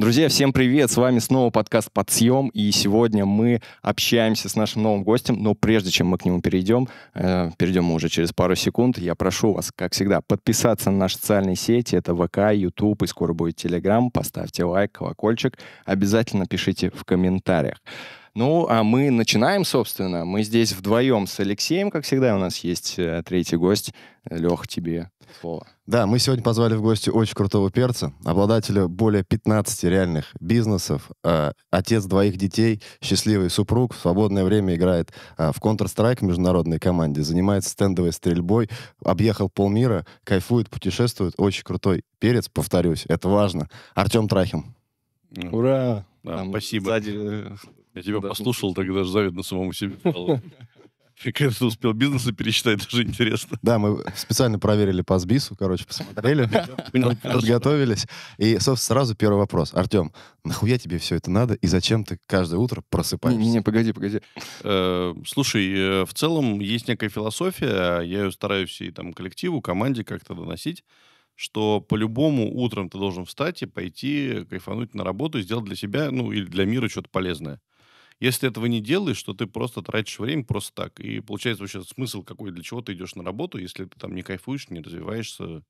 Друзья, всем привет! С вами снова подкаст «Подсъем», и сегодня мы общаемся с нашим новым гостем, но прежде чем мы к нему перейдем, э, перейдем мы уже через пару секунд, я прошу вас, как всегда, подписаться на наши социальные сети, это ВК, Ютуб, и скоро будет Телеграм, поставьте лайк, колокольчик, обязательно пишите в комментариях. Ну, а мы начинаем, собственно. Мы здесь вдвоем с Алексеем, как всегда, у нас есть э, третий гость. Лех, тебе слово. Да, мы сегодня позвали в гости очень крутого перца, обладателя более 15 реальных бизнесов, э, отец двоих детей, счастливый супруг, в свободное время играет э, в Counter-Strike международной команде, занимается стендовой стрельбой, объехал полмира, кайфует, путешествует, очень крутой перец, повторюсь, это важно. Артем Трахим. Ну, Ура! Да, Там спасибо. Сзади... Э, Я тебя да, послушал, так даже завидно самому себе И, конечно, успел бизнесы пересчитать, даже интересно. Да, мы специально проверили по СБИСу, короче, посмотрели, подготовились. И, собственно, сразу первый вопрос. Артем, нахуя тебе все это надо, и зачем ты каждое утро просыпаешься? Не-не-не, погоди, погоди. Э, слушай, э, в целом есть некая философия, я ее стараюсь и там коллективу, команде как-то доносить, что по-любому утром ты должен встать и пойти кайфануть на работу, сделать для себя, ну, или для мира что-то полезное. Если этого не делаешь, то ты просто тратишь время просто так. И получается вообще смысл какой, для чего ты идешь на работу, если ты там не кайфуешь, не развиваешься.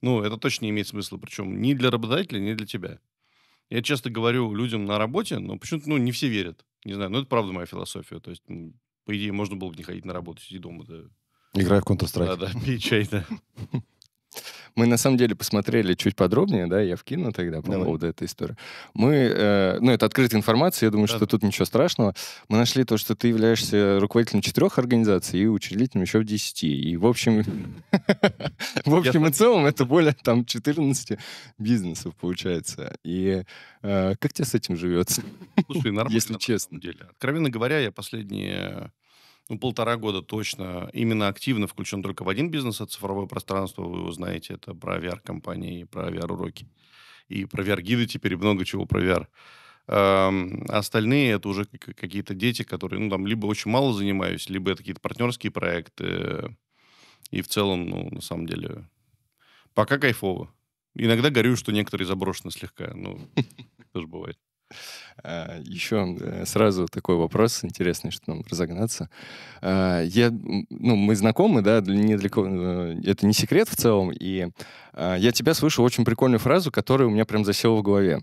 Ну, это точно не имеет смысла. Причем ни для работодателя, ни для тебя. Я часто говорю людям на работе, но почему-то, ну, не все верят. Не знаю, но это правда моя философия. То есть, по идее, можно было бы не ходить на работу, сидеть дома. Да. Играй в Counter-Strike. Да-да, пей чай, да. Мы на самом деле посмотрели чуть подробнее, да, я вкину тогда по Давай. поводу этой истории. Мы, э, ну, это открытая информация, я думаю, да. что тут ничего страшного. Мы нашли то, что ты являешься руководителем четырех организаций и учредителем еще в десяти. И, в общем, в общем и целом это более там 14 бизнесов получается. И э, как тебе с этим живется? Слушай, нормально, если честно. Деле. Откровенно говоря, я последние ну, полтора года точно именно активно включен только в один бизнес, а цифровое пространство, вы узнаете это про VR-компании, про VR-уроки. И про VR-гиды теперь много чего про VR. А остальные это уже какие-то дети, которые, ну, там, либо очень мало занимаюсь, либо это какие-то партнерские проекты. И в целом, ну, на самом деле, пока кайфово. Иногда горю, что некоторые заброшены слегка. Ну, тоже бывает. А, Еще э, сразу такой вопрос интересный, что нам разогнаться. А, я, ну, мы знакомы, да, недалеко, э, это не секрет в целом, и а, я тебя слышал очень прикольную фразу, которая у меня прям засела в голове.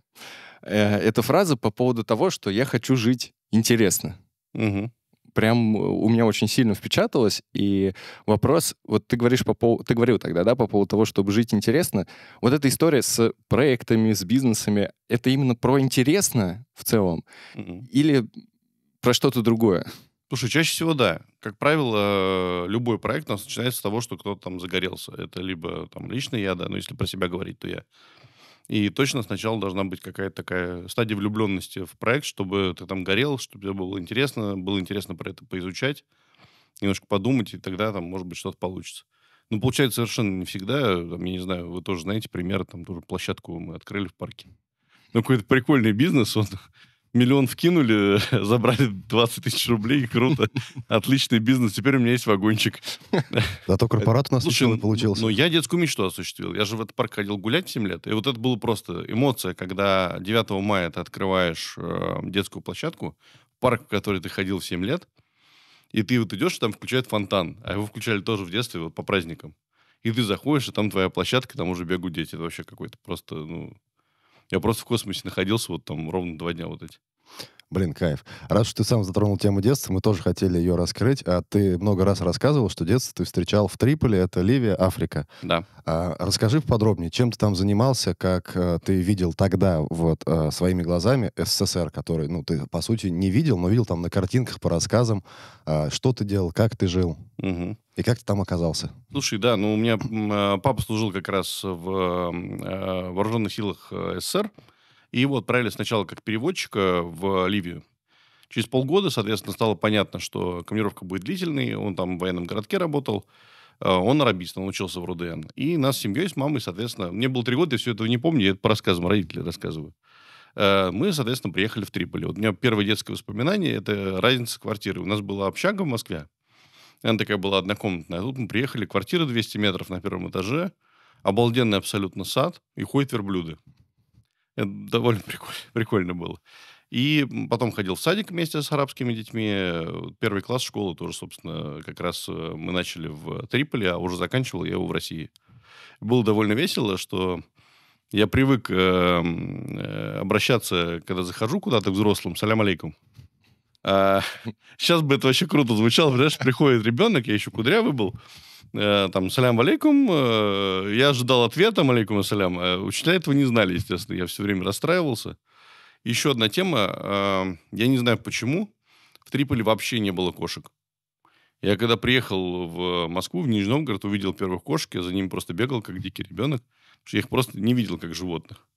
Э, эта фраза по поводу того, что я хочу жить интересно. Угу прям э, у меня очень сильно впечаталось. И вопрос, вот ты говоришь по поводу, ты говорил тогда, да, по поводу того, чтобы жить интересно. Вот эта история с проектами, с бизнесами, это именно про интересно в целом? Mm-hmm. Или про что-то другое? Слушай, чаще всего да. Как правило, э, любой проект у нас начинается с того, что кто-то там загорелся. Это либо там лично я, да, но если про себя говорить, то я и точно сначала должна быть какая-то такая стадия влюбленности в проект, чтобы ты там горел, чтобы тебе было интересно, было интересно про это поизучать, немножко подумать, и тогда там, может быть, что-то получится. Ну, получается совершенно не всегда. Там, я не знаю, вы тоже знаете примеры, там тоже площадку мы открыли в парке. Ну, какой-то прикольный бизнес, он миллион вкинули, забрали 20 тысяч рублей, круто, отличный бизнес, теперь у меня есть вагончик. Зато корпорат у нас Слушай, получился. Но ну, я детскую мечту осуществил. Я же в этот парк ходил гулять 7 лет, и вот это было просто эмоция, когда 9 мая ты открываешь э, детскую площадку, парк, в который ты ходил 7 лет, и ты вот идешь, и там включают фонтан. А его включали тоже в детстве, вот по праздникам. И ты заходишь, и там твоя площадка, там уже бегут дети. Это вообще какой-то просто, ну, я просто в космосе находился вот там ровно два дня вот эти. Блин, кайф. Раз уж ты сам затронул тему детства, мы тоже хотели ее раскрыть. А ты много раз рассказывал, что детство ты встречал в Триполе, это Ливия, Африка. Да. А, расскажи подробнее, чем ты там занимался, как а, ты видел тогда вот а, своими глазами СССР, который, ну, ты по сути не видел, но видел там на картинках по рассказам, а, что ты делал, как ты жил. Угу. И как ты там оказался? Слушай, да, ну у меня э, папа служил как раз в э, вооруженных силах СССР. И его отправили сначала как переводчика в Ливию. Через полгода, соответственно, стало понятно, что командировка будет длительной. Он там в военном городке работал. Э, он арабист, он учился в РУДН. И нас с семьей, с мамой, соответственно... Мне было три года, я все этого не помню, я это по рассказам родителей рассказываю. Э, мы, соответственно, приехали в Триполи. Вот у меня первое детское воспоминание – это разница квартиры. У нас была общага в Москве. Она такая была однокомнатная. А тут мы приехали, квартира 200 метров на первом этаже, обалденный абсолютно сад, и ходят верблюды. Это довольно прикольно, прикольно было. И потом ходил в садик вместе с арабскими детьми. Э, первый класс школы тоже, собственно, как раз э, мы начали в Триполи, а уже заканчивал я его в России. Было довольно весело, что я привык эм, э, обращаться, когда захожу куда-то к взрослым, салям алейкум. А, сейчас бы это вообще круто звучало, понимаешь, приходит ребенок, я еще кудрявый был, Э, там, салям алейкум, э, я ожидал ответа, алейкум ассалям. Э, учителя этого не знали, естественно, я все время расстраивался. Еще одна тема, я не знаю почему, в Триполе вообще не было кошек. Я когда приехал в Москву, в Нижний Новгород, увидел первых кошек, я за ними просто бегал, как дикий ребенок, я их просто не видел, как животных.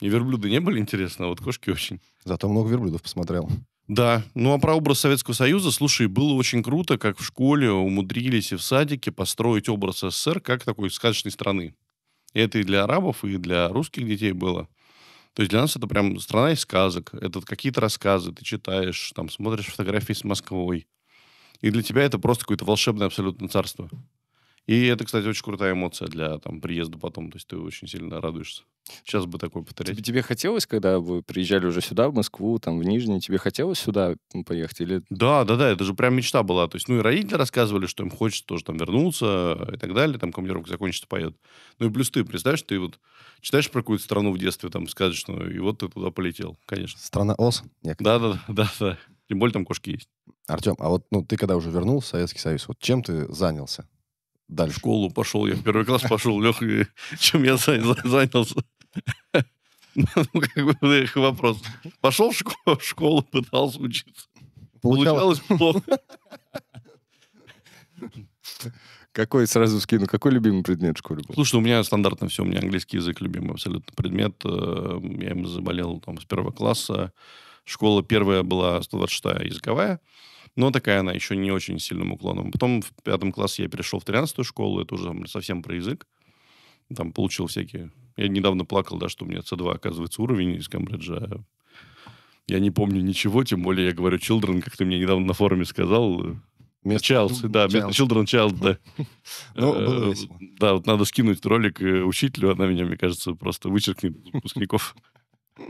Мне верблюды не были интересны, а вот кошки очень. Зато много верблюдов посмотрел. Да, ну а про образ Советского Союза, слушай, было очень круто, как в школе умудрились и в садике построить образ СССР как такой сказочной страны. И это и для арабов, и для русских детей было. То есть для нас это прям страна из сказок. Это какие-то рассказы, ты читаешь, там смотришь фотографии с Москвой. И для тебя это просто какое-то волшебное абсолютно царство. И это, кстати, очень крутая эмоция для там, приезда потом. То есть ты очень сильно радуешься. Сейчас бы такое повторять. Тебе, хотелось, когда вы приезжали уже сюда, в Москву, там, в Нижний, тебе хотелось сюда поехать? Или... Да, да, да, это же прям мечта была. То есть, ну, и родители рассказывали, что им хочется тоже там вернуться и так далее, там, командировка закончится, поет. Ну, и плюс ты, представляешь, ты вот читаешь про какую-то страну в детстве, там, сказочную, и вот ты туда полетел, конечно. Страна Ос? Да, да, да, да. Тем более там кошки есть. Артем, а вот ну, ты когда уже вернулся в Советский Союз, вот чем ты занялся? дальше. В школу пошел, я в первый класс пошел, Леха, чем я занялся? Ну, как бы, ну, их вопрос. Пошел в школу, в школу пытался учиться. Получалось, Получалось плохо. Какой, сразу скину, какой любимый предмет в школе был? Слушай, у меня стандартно все, у меня английский язык любимый абсолютно предмет. Э, я им заболел там с первого класса. Школа первая была 126-я языковая но такая она еще не очень сильным уклоном. Потом в пятом классе я перешел в 13 школу, это уже там, совсем про язык. Там получил всякие... Я недавно плакал, да, что у меня C2, оказывается, уровень из Камбриджа. А я не помню ничего, тем более я говорю children, как ты мне недавно на форуме сказал. Вместо... Child, да, Child. Children Child, да. Ну, было э, Да, вот надо скинуть ролик э, учителю, она меня, мне кажется, просто вычеркнет выпускников.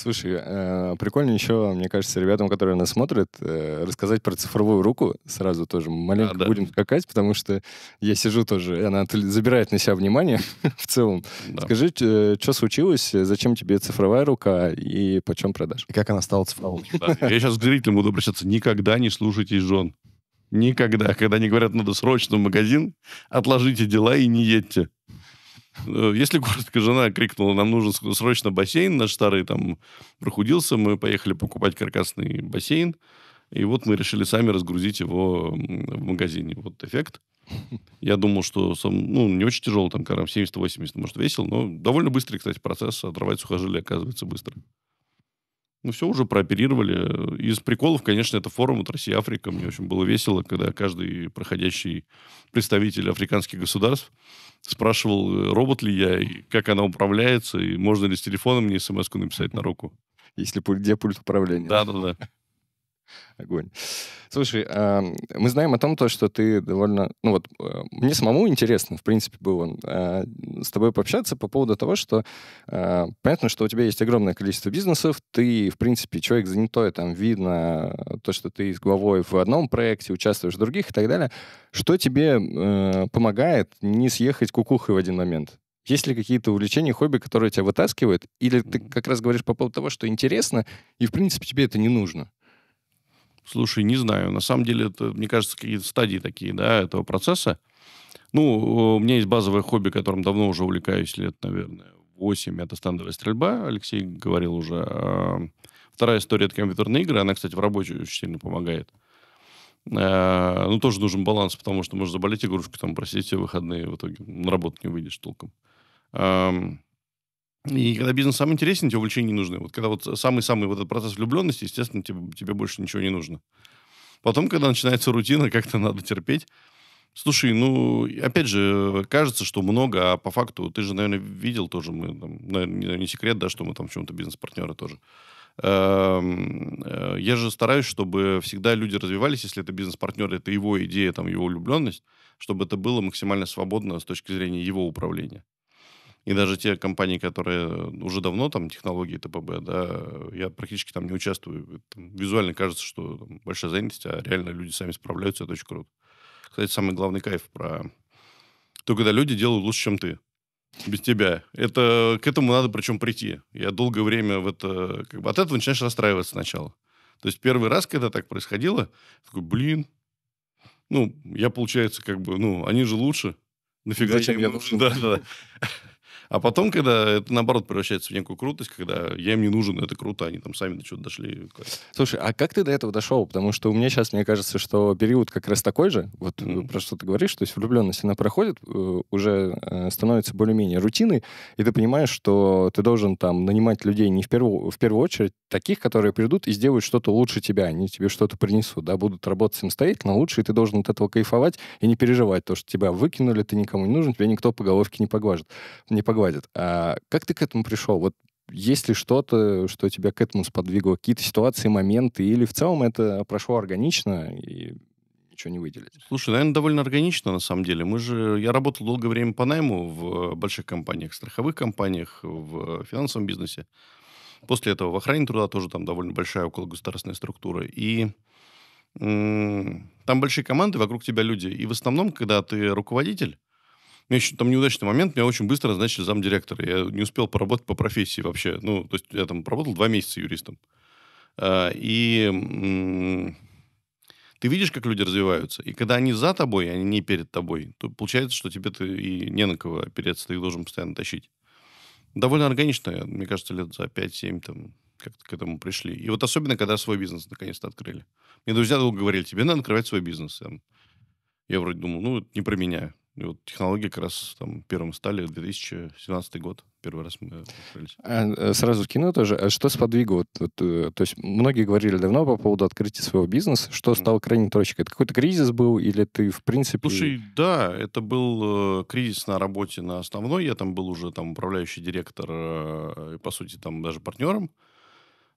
Слушай, э, прикольно еще, мне кажется, ребятам, которые нас смотрят, э, рассказать про цифровую руку сразу тоже. Маленько а, да. будем скакать, потому что я сижу тоже, она забирает на себя внимание в целом. Да. Скажи, что э, случилось, зачем тебе цифровая рука и почем продашь? И как она стала цифровой? Да. Я сейчас к зрителям буду обращаться. Никогда не слушайте жен. Никогда. Когда они говорят, надо срочно в магазин, отложите дела и не едьте. Э, если городская жена крикнула, нам нужен срочно бассейн, наш старый там прохудился, мы поехали покупать каркасный бассейн, и вот мы решили сами разгрузить его в магазине. Вот эффект. Я думал, что сам, ну, не очень тяжело, там, карам 70-80, может, весил, но довольно быстрый, кстати, процесс. Отрывать а сухожилия оказывается быстро. Ну, все уже прооперировали. Из приколов, конечно, это форум от России Африка. Мне очень было весело, когда каждый проходящий представитель африканских государств спрашивал, э, робот ли я, и как она управляется, и можно ли с телефона мне смс-ку написать на руку. Если где пульт управления. Да-да-да. Огонь. Слушай, мы знаем о том, то, что ты довольно... Ну вот, э, мне самому интересно, в принципе, было а, с тобой пообщаться по поводу того, что а, понятно, что у тебя есть огромное количество бизнесов, ты, в принципе, человек занятой, там видно э, то, что ты с главой в одном проекте, участвуешь в других и так далее. Что тебе э, помогает не съехать кукухой в один момент? Есть ли какие-то увлечения, хобби, которые тебя вытаскивают? Или ты как раз говоришь по поводу того, что интересно, и, в принципе, тебе это не нужно? Слушай, не знаю. На самом деле, это, мне кажется, какие-то стадии такие, да, этого процесса. Ну, у меня есть базовое хобби, которым давно уже увлекаюсь, лет, наверное, 8. Это стендовая стрельба. Алексей говорил уже. Вторая история — это компьютерные игры. Она, кстати, в работе очень сильно помогает. Э, ну, тоже нужен баланс, потому что можешь заболеть игрушку, там, просидеть все выходные, в итоге на работу не выйдешь толком. И когда бизнес сам интересен, тебе увлечения не нужны. Вот когда вот самый-самый вот этот процесс влюбленности, естественно, тебе, тебе больше ничего не нужно. Потом, когда начинается рутина, как-то надо терпеть. Слушай, ну, опять же, кажется, что много, а по факту ты же, наверное, видел тоже, мы там, наверное, не секрет, да, что мы там в чем-то бизнес-партнеры тоже. Эм, э, я же стараюсь, чтобы всегда люди развивались, если это бизнес-партнер, это его идея, там, его влюбленность, чтобы это было максимально свободно с точки зрения его управления. И даже те компании, которые э, уже давно там технологии ТПБ, да, я практически там не участвую. Там, визуально кажется, что там, большая занятость, а реально люди сами справляются, это очень круто. Кстати, самый главный кайф про то, когда люди делают лучше, чем ты. Без тебя. Это, к этому надо причем прийти. Я долгое время в это... Как бы, от этого начинаешь расстраиваться сначала. То есть первый раз, когда так происходило, такой, блин, ну, я, получается, как бы, ну, они же лучше. Нафига Зачем я, я нужен? Да, да. А потом, когда это, наоборот, превращается в некую крутость, когда я им не нужен, это круто, они там сами до чего-то дошли. Слушай, а как ты до этого дошел? Потому что у меня сейчас, мне кажется, что период как раз такой же, вот mm-hmm. про что ты говоришь, то есть влюбленность, она проходит, э, уже э, становится более-менее рутиной, и ты понимаешь, что ты должен там нанимать людей не в первую, в первую очередь, таких, которые придут и сделают что-то лучше тебя, они тебе что-то принесут, да, будут работать самостоятельно лучше, и ты должен от этого кайфовать и не переживать то, что тебя выкинули, ты никому не нужен, тебе никто по головке не поглажит, Не погладит хватит. А как ты к этому пришел? Вот есть ли что-то, что тебя к этому сподвигло? Какие-то ситуации, моменты? Или в целом это прошло органично и ничего не выделить? Слушай, наверное, довольно органично, на самом деле. Мы же... Я работал долгое время по найму в больших компаниях, страховых компаниях, в финансовом бизнесе. После этого в охране труда тоже там довольно большая около государственная структура. И там большие команды, вокруг тебя люди. И в основном, когда ты руководитель, меня еще там неудачный момент, меня очень быстро назначили замдиректора. Я не успел поработать по профессии вообще. Ну, то есть я там поработал два месяца юристом. А, и ты видишь, как люди развиваются. И когда они за тобой, а не перед тобой, то получается, что тебе ты и не на кого опереться, ты их должен постоянно тащить. Довольно органично, мне кажется, лет за 5-7 там как-то к этому пришли. И вот особенно, когда свой бизнес наконец-то открыли. Мне друзья долго говорили, тебе надо открывать свой бизнес. Я вроде думаю, ну, не про меня. И вот технологии как раз там первым стали 2017 год. Первый раз мы открылись. А, сразу кино тоже. А что сподвигло? Вот, э, то есть многие говорили давно по поводу открытия своего бизнеса. Что стало крайней точкой? Это какой-то кризис был или ты в принципе... Слушай, да, это был э, кризис на работе на основной. Я там был уже там управляющий директор э, и, по сути, там даже партнером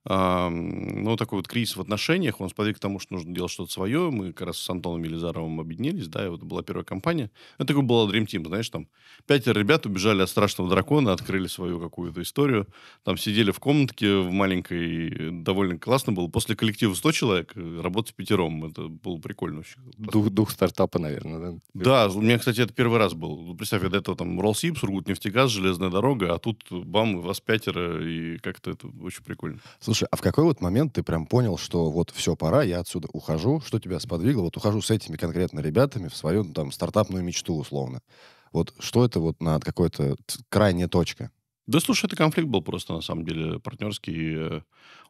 ну, такой вот кризис в отношениях, он сподвиг к тому, что нужно делать что-то свое. Мы как раз с Антоном Елизаровым объединились, да, и вот была первая компания. Это такой был Dream Team, знаешь, там пятеро ребят убежали от страшного дракона, открыли свою какую-то историю. Там сидели в комнатке в маленькой, довольно классно было. После коллектива 100 человек э, работать пятером, это было прикольно вообще. Дух, дух стартапа, наверное, да? Да, у меня, кстати, это первый раз был. Представь, я до этого там Ролсип, нефтегаз, Железная дорога, а тут бам, вас пятеро, и как-то это очень прикольно. Слушай, а в какой вот момент ты прям понял, что вот все, пора, я отсюда ухожу, что тебя сподвигло, вот ухожу с этими конкретно ребятами в свою ну, там стартапную мечту условно. Вот что это вот на какой-то крайняя точка? Да, слушай, это конфликт был просто, на самом деле, партнерский. Э,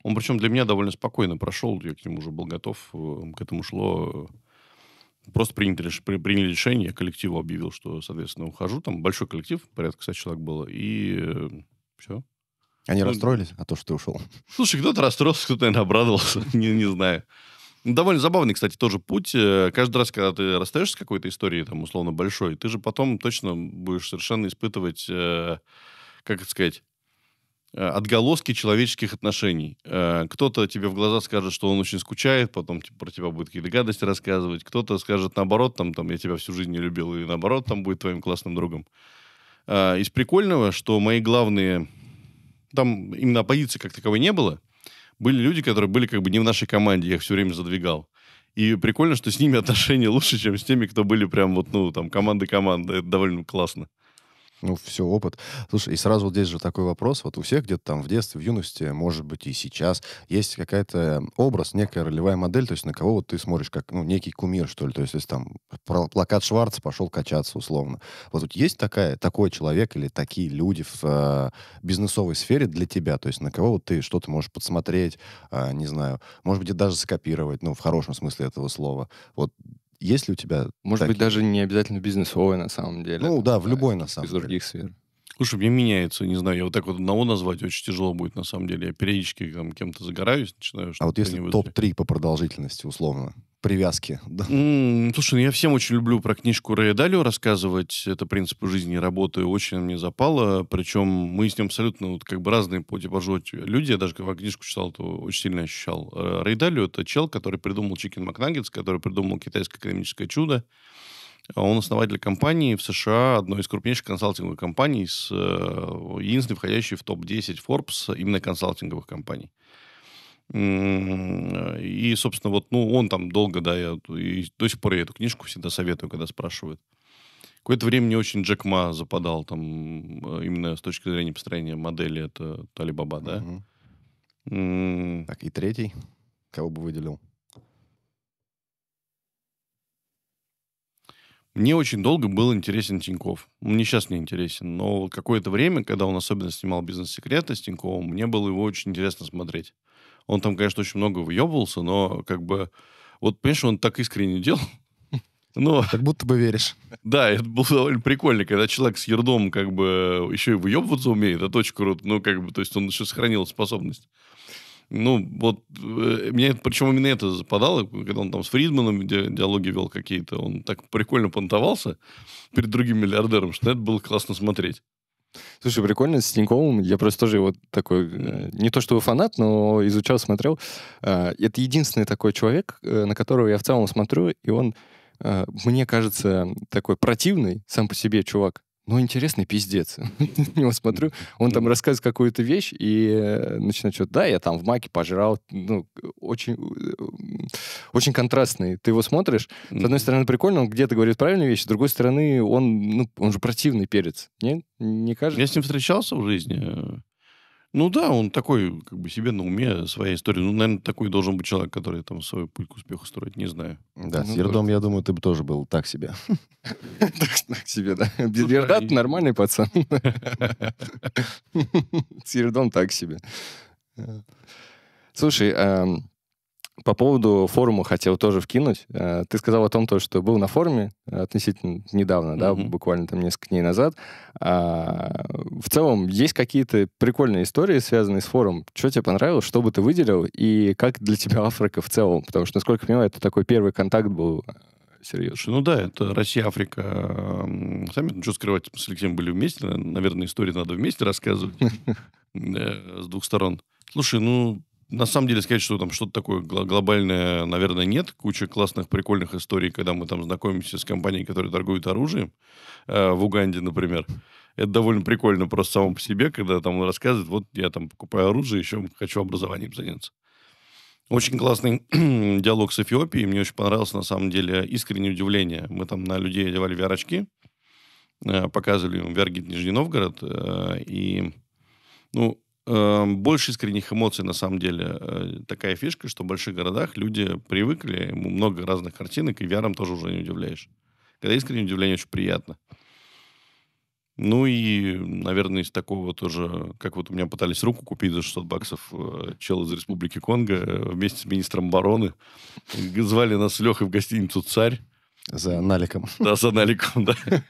он, причем, для меня довольно спокойно прошел. Я к нему уже был готов. Э, к этому шло. Э, просто приняли, приняли решение. Я коллективу объявил, что, соответственно, ухожу. Там большой коллектив, порядка 100 человек было. И все. Они ну, расстроились, а то, что ты ушел? Слушай, кто-то расстроился, кто-то, наверное, обрадовался, не, не знаю. Ну, довольно забавный, кстати, тоже путь. Э, каждый раз, когда ты расстаешься с какой-то историей, там, условно, большой, ты же потом точно будешь совершенно испытывать, э, как это сказать, э, отголоски человеческих отношений. кто-то тебе в глаза скажет, что он очень скучает, потом типа про тебя будет какие-то гадости рассказывать. Кто-то скажет наоборот, там, там, я тебя всю жизнь не любил, и наоборот, там, будет твоим классным другом. из прикольного, что мои главные там именно оппозиции как таковой не было. Были люди, которые были как бы не в нашей команде, я их все время задвигал. И прикольно, что с ними отношения лучше, чем с теми, кто были прям вот, ну, там, команды-команды, Это довольно классно. Ну, все, опыт. Слушай, и сразу вот здесь же такой вопрос. Вот у всех где-то там в детстве, в юности, может быть, и сейчас есть какая-то образ, некая ролевая модель, то есть на кого вот ты смотришь как, ну, некий кумир, что ли. То есть, если там плакат Шварца пошел качаться условно. Вот тут есть такая, такой человек или такие люди в э, бизнесовой сфере для тебя? То есть на кого вот ты что-то можешь подсмотреть, э, не знаю, может быть, и даже скопировать, ну, в хорошем смысле этого слова. Вот есть ли у тебя... Может такие? быть, даже не обязательно бизнесовая на самом деле. Ну да, в любой на самом из деле. Из других сфер. Слушай, мне меняется, не знаю, я вот так вот одного назвать очень тяжело будет на самом деле. Я периодически там, кем-то загораюсь, начинаю... А вот если топ-3 по продолжительности условно, привязки. Да. Mm, слушай, ну я всем очень люблю про книжку Рэя Далио рассказывать. Это «Принципы жизни и работы» очень мне запало. Причем мы с ним абсолютно вот как бы разные по типажу люди. Я даже когда книжку читал, то очень сильно ощущал. Э, Рэй Далио — это чел, который придумал Chicken Макнаггетс, который придумал китайское экономическое чудо. Он основатель компании в США, одной из крупнейших консалтинговых компаний, с, э, единственной входящей в топ-10 Forbes именно консалтинговых компаний. И, собственно, вот, ну, он там долго, да, я и до сих пор я эту книжку всегда советую, когда спрашивают. Какое-то время мне очень Джек Ма западал, там, э, именно с точки зрения построения модели, это Талибаба, да? Угу. Так, и третий? Кого бы выделил? Мне очень долго был интересен Тиньков. Мне сейчас не интересен, но какое-то время, когда он особенно снимал «Бизнес-секреты» с Тиньковым, мне было его очень интересно смотреть. Он там, конечно, очень много выебывался, но как бы... Вот, понимаешь, он так искренне делал. Но... Как будто бы веришь. Да, это было довольно прикольно, когда человек с ердом как бы еще и выебываться умеет, это очень круто. Ну, как бы, то есть он еще сохранил способность. Ну, вот, э, меня это, причем именно это западало, когда он там с Фридманом ди- диалоги вел какие-то, он так прикольно понтовался перед другим миллиардером, что это было классно смотреть. Слушай, прикольно, с Тиньковым, я просто тоже его такой, э, не то чтобы фанат, но изучал, смотрел. Э, это единственный такой человек, э, на которого я в целом смотрю, и он, мне кажется, такой противный сам по себе чувак ну, интересный пиздец. На него смотрю, он там рассказывает какую-то вещь и э, начинает что-то, да, я там в маке пожрал, ну, очень, э, очень контрастный. Ты его смотришь, с одной стороны, прикольно, он где-то говорит правильные вещи, с другой стороны, он, ну, он же противный перец, не? Не кажется? Я с ним встречался в жизни, э, ну да, он такой, как бы себе на уме своя история. Ну, наверное, такой должен быть человек, который там свой путь к успеху строит, не знаю. Да, ну, с Ердом, да. я думаю, ты бы тоже был так себе. Так себе, да. Без а Ерда нормальный пацан. С Ердом так себе. Э, слушай, эм, по поводу форума хотел тоже вкинуть. Э, ты сказал о том, то, что был на форуме э, относительно недавно, mm-hmm. да, буквально там несколько дней назад. А, в целом, есть какие-то прикольные истории, связанные с форумом? Что тебе понравилось, что бы ты выделил, и как для тебя Африка в целом? Потому что, насколько я понимаю, это такой первый контакт был э, серьезно. Ну да, это Россия, Африка. Сами, что скрывать, с Алексеем были вместе. Наверное, истории надо вместе рассказывать с двух сторон. Слушай, ну, на самом деле сказать, что там что-то такое глобальное, наверное, нет. Куча классных, прикольных историй, когда мы там знакомимся с компанией, которые торгуют оружием э, в Уганде, например. Это довольно прикольно просто само по себе, когда там он рассказывает, вот я там покупаю оружие, еще хочу образованием заняться. Очень классный диалог с Эфиопией. Мне очень понравилось, на самом деле, искреннее удивление. Мы там на людей одевали VR-очки, э, показывали им VR-гид Нижний Новгород, э, и ну, Э, больше искренних эмоций, на самом деле, э, такая фишка, что в больших городах люди привыкли, много разных картинок, и VR тоже уже не удивляешь. Когда искреннее удивление, очень приятно. Ну и, наверное, из такого тоже, как вот у меня пытались руку купить за 600 баксов э, чел из Республики Конго вместе с министром обороны. Звали нас с Лехой в гостиницу «Царь». За аналиком. Да, за аналиком, да.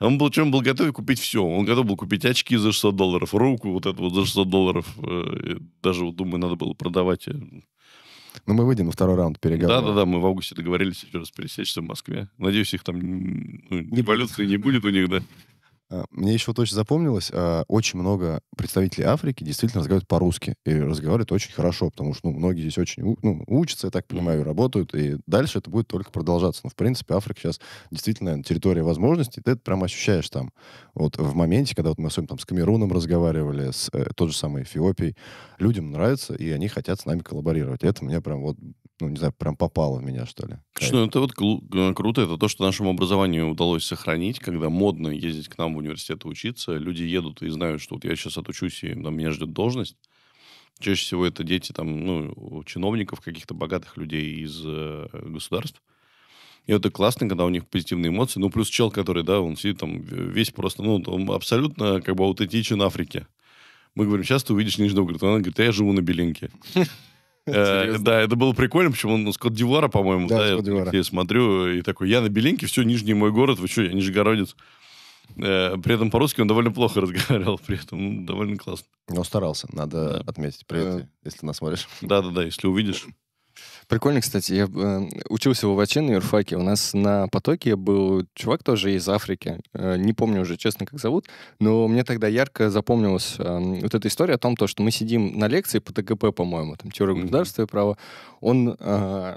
Он был, чем был готов купить все. Он готов был купить очки за 600 долларов, руку вот эту вот за 600 долларов. Э, даже, вот, думаю, надо было продавать. Э. Но ну, мы выйдем на второй раунд переговоров. Да-да-да, мы в августе договорились еще раз пересечься в Москве. Надеюсь, их там ну, не революции будет. не будет у них, да. А, мне еще вот очень запомнилось, а, очень много представителей Африки действительно разговаривают по-русски. И разговаривают очень хорошо, потому что ну, многие здесь очень ну, учатся, я так понимаю, работают. И дальше это будет только продолжаться. Но, ну, в принципе, Африка сейчас действительно территория возможностей. Ты это прям ощущаешь там. Вот в моменте, когда вот мы особенно там с Камеруном разговаривали, с э, той же самой Эфиопией, людям нравится, и они хотят с нами коллаборировать. это меня прям вот ну, не знаю, прям попало в меня, что ли. Что, ну, это вот э, круто, это то, что нашему образованию удалось сохранить, когда модно ездить к нам в университета учиться, люди едут и знают, что вот я сейчас отучусь, и там, меня ждет должность. Чаще всего это дети там, ну, чиновников, каких-то богатых людей из э, государств. И это классно, когда у них позитивные эмоции. Ну, плюс чел, который, да, он сидит там весь просто, ну, он абсолютно как бы аутентичен Африке. Мы говорим, сейчас ты увидишь Нижний Новгород. он говорит, я живу на Белинке. Э, да, это было прикольно, почему он с дивуара по-моему, да, я смотрю, и такой, я на Белинке, все, Нижний мой город, вы что, я нижегородец. Э, при этом по-русски он довольно плохо разговаривал, при этом ну, довольно классно. Но старался, надо да. отметить. Привет, э. да. если нас смотришь. Да-да-да, если увидишь. Прикольно, кстати, я э, учился в Аваче на юрфаке. У нас на потоке был чувак тоже из Африки. Э, не помню уже, честно, как зовут. Но мне тогда ярко запомнилась э, вот эта история о том, то, что мы сидим на лекции по ТГП, по-моему, там, теория государства и права. Он э,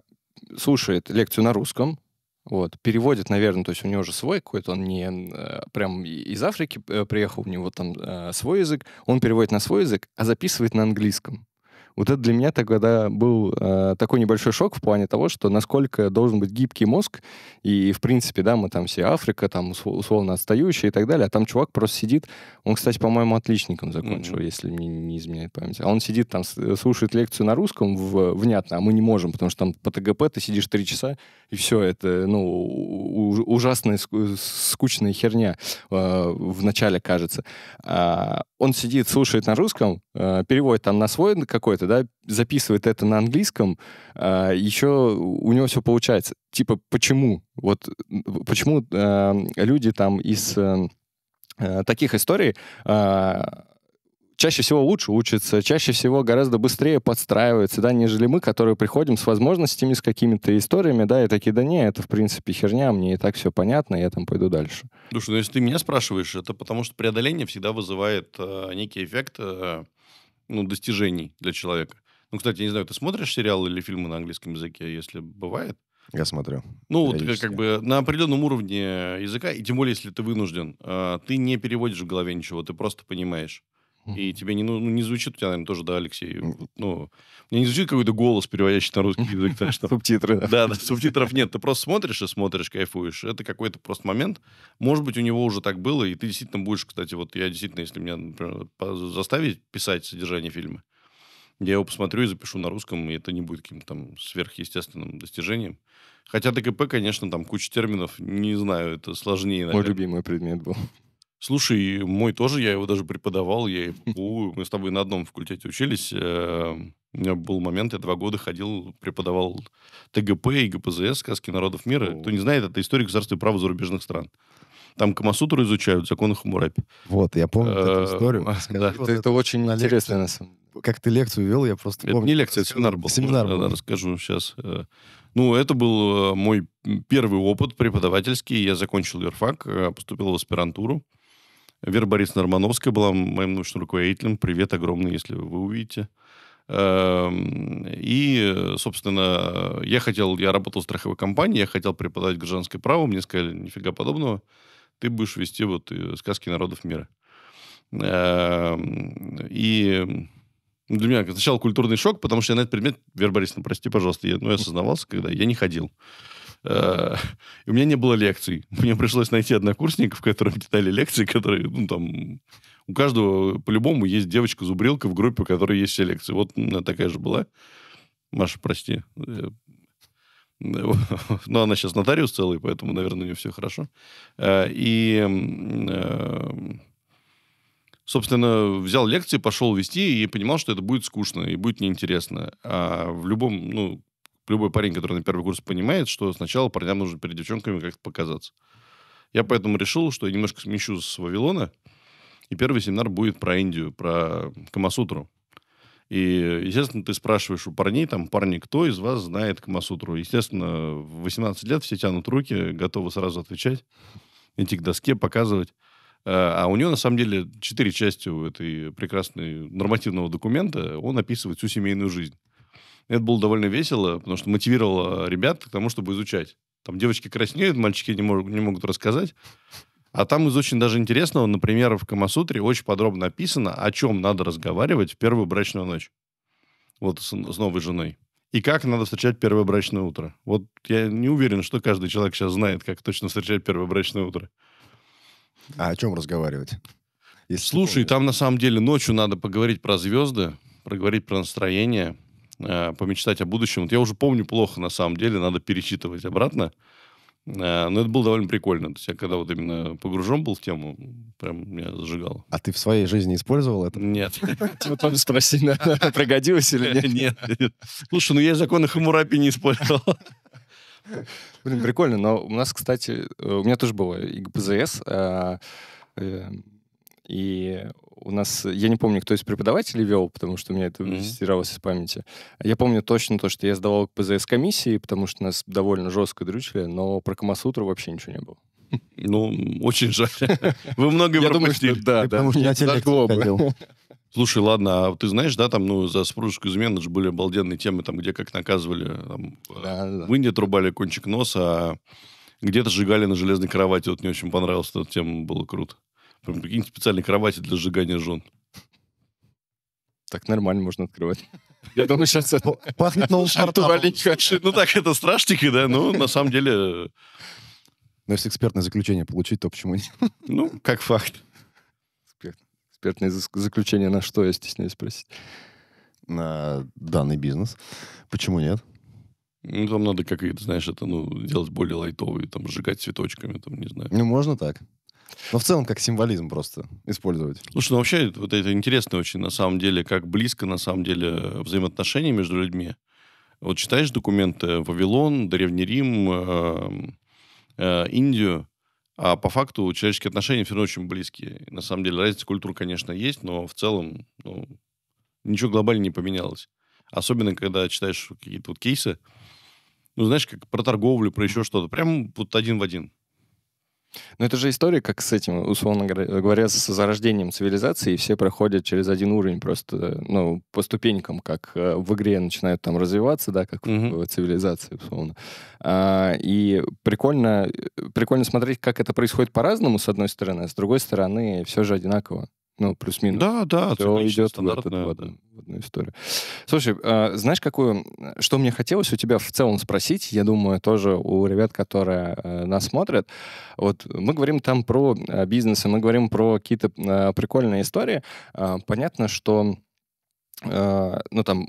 слушает лекцию на русском, вот, переводит, наверное, то есть у него же свой какой-то, он не э, прям из Африки э, приехал, у него там э, свой язык, он переводит на свой язык, а записывает на английском. Вот это для меня тогда был э, такой небольшой шок в плане того, что насколько должен быть гибкий мозг, и, в принципе, да, мы там все Африка, там условно отстающие и так далее, а там чувак просто сидит, он, кстати, по-моему, отличником закончил, mm-hmm. если мне не изменяет память, а он сидит там, э, слушает лекцию на русском в, внятно, а мы не можем, потому что там по ТГП ты сидишь три часа, и все, это, ну, ужасная скучная херня э, в начале, кажется. А, он сидит, слушает на русском, э, переводит там на свой какой-то да, записывает это на английском, э, а, еще у него все получается. Типа, почему? Вот почему э, люди там из э, э таких историй э, чаще всего лучше учатся, чаще всего гораздо быстрее подстраиваются, да, нежели мы, которые приходим с возможностями, с какими-то историями, да, и такие, да не, это, в принципе, херня, мне и так все понятно, я там пойду дальше. Слушай, ну если ты меня спрашиваешь, это потому что преодоление всегда вызывает э, некий эффект э, ну, достижений для человека. Ну, кстати, я не знаю, ты смотришь сериалы или фильмы на английском языке, если бывает? Я смотрю. Ну, вот, э, как, бы на определенном уровне языка, и тем более, если ты вынужден, э, ты не переводишь в голове ничего, ты просто понимаешь. И тебе не, ну, ну, не звучит, у тебя, наверное, тоже, да, Алексей, ну, мне не звучит какой-то голос, переводящий на русский язык. Так что... Субтитры. Да, да, субтитров нет. Ты просто смотришь и смотришь, кайфуешь. Это какой-то просто момент. Может быть, у него уже так было, и ты действительно будешь, кстати, вот я действительно, если меня, например, заставить писать содержание фильма, я его посмотрю и запишу на русском, и это не будет каким-то там сверхъестественным достижением. Хотя ДКП, конечно, там куча терминов, не знаю, это сложнее. Наверное. Мой любимый предмет был. Слушай, мой тоже, я его даже преподавал, я мы с тобой на одном факультете учились. Эм, у меня был момент, я два года ходил, преподавал ТГП и ГПЗС, сказки народов мира. Кто не знает, это история государства и права зарубежных стран. Там Камасутру изучают, законы Хамурапи. Вот, я помню эту э, историю. Это очень интересно, как ты лекцию вел, я просто помню. Это не лекция, это семинар был. Семинар был. расскажу сейчас. Э, ну, это был э, мой первый опыт преподавательский. Я закончил юрфак, поступил в аспирантуру. Вера Борисовна Романовская была моим научным руководителем. Привет огромный, если вы увидите. Эм, и, собственно, я хотел, я работал в страховой компании, я хотел преподавать гражданское право, мне сказали, нифига подобного, ты будешь вести вот э, сказки народов мира. Эм, и для меня сначала культурный шок, потому что я на этот предмет, Вера Борисовна, прости, пожалуйста, я, ну, я осознавался, когда я не ходил. Э, у меня не было лекций. Мне пришлось найти однокурсников, которым читали лекции, которые, ну, там, у каждого по-любому есть девочка-зубрилка в группе, у которой есть все лекции. Вот она такая же была. Маша, прости. Э, Но ну, она сейчас нотариус целый, поэтому, наверное, у нее все хорошо. Э, и собственно, взял лекции, пошел вести и понимал, что это будет скучно и будет неинтересно. А в любом, ну, любой парень, который на первый курс понимает, что сначала парням нужно перед девчонками как-то показаться. Я поэтому решил, что я немножко смещу с Вавилона, и первый семинар будет про Индию, про Камасутру. И, естественно, ты спрашиваешь у парней, там, парни, кто из вас знает Камасутру? Естественно, в 18 лет все тянут руки, готовы сразу отвечать, идти к доске, показывать. А, а у него, на самом деле, четыре части у этой прекрасной нормативного документа. Он описывает всю семейную жизнь. Это было довольно весело, потому что мотивировало ребят к тому, чтобы изучать. Там девочки краснеют, мальчики не, мож- не могут рассказать. А там из очень даже интересного, например, в Камасутре очень подробно описано, о чем надо разговаривать в первую брачную ночь. Вот с, с новой женой. И как надо встречать первое брачное утро. Вот я не уверен, что каждый человек сейчас знает, как точно встречать первое брачное утро. А о чем разговаривать? Если Слушай, там на самом деле ночью надо поговорить про звезды, проговорить про настроение, Э, помечтать о будущем. Вот я уже помню плохо, на самом деле, надо перечитывать обратно. Э, но это было довольно прикольно. То есть я когда вот именно погружен был в тему, прям меня зажигало. А ты в своей жизни использовал это? Нет. Потом спросили пригодилось или нет. Нет. Слушай, ну я законы Хамурапи не использовал. Блин, прикольно, но у нас, кстати, э, у меня тоже было и ГПЗС, а, и у нас, я не помню, кто из преподавателей вел, потому что у меня это mm-hmm. стиралось из памяти. Я помню точно то, что я сдавал к ПЗС комиссии, потому что нас довольно жестко дрючили, но про Камасутру вообще ничего не было. Ну, очень жаль. Вы многое пропустили. Да, да. Потому что я тебя ходил. Слушай, ладно, а ты знаешь, да, там, ну, за супружескую измену же были обалденные темы, там, где как наказывали, там, э, да, да. в Индии трубали кончик носа, а где-то сжигали на железной кровати, вот мне очень понравилось, эта тема, была круто какие-нибудь специальные кровати для сжигания жен. Так нормально можно открывать. Я думаю, сейчас это... Пахнет новым шартом. Ну так, это страшники, да, но на самом деле... Э, но если экспертное заключение получить, то почему нет? Ну, как факт. Экспертное заключение на что, я стесняюсь спросить? На данный бизнес. Почему нет? Ну, там надо как-то, знаешь, это, ну, делать более лайтовые, там, сжигать цветочками, там, не знаю. Ну, можно так. Но ну, в целом как символизм просто использовать. Слушай, ну вообще вот это интересно очень, на самом деле, как близко, на самом деле, взаимоотношения между людьми. Вот читаешь документы Вавилон, Древний Рим, эм, э, Индию, а по факту человеческие отношения все равно очень близкие. На самом деле разница культур, конечно, есть, но в целом ну, ничего глобально не поменялось. Особенно, когда читаешь какие-то вот кейсы, ну, знаешь, как про торговлю, про еще что-то. Прям вот один в один. Но это же история, как с этим, условно говоря, с зарождением цивилизации, и все проходят через один уровень просто, ну, по ступенькам, как э, в игре начинают там развиваться, да, как mm-hmm. в цивилизации, условно. А, и прикольно, прикольно смотреть, как это происходит по-разному, с одной стороны, а с другой стороны, все же одинаково. Ну, плюс-минус. Да, да, все идет стандартная. в, этом, в, в одну историю. Слушай, э, знаешь, какую, что мне хотелось у тебя в целом спросить, я думаю, тоже у ребят, которые э, нас смотрят. Вот мы говорим там про э, бизнес, и мы говорим про какие-то э, прикольные истории. Э, понятно, что э, ну, там,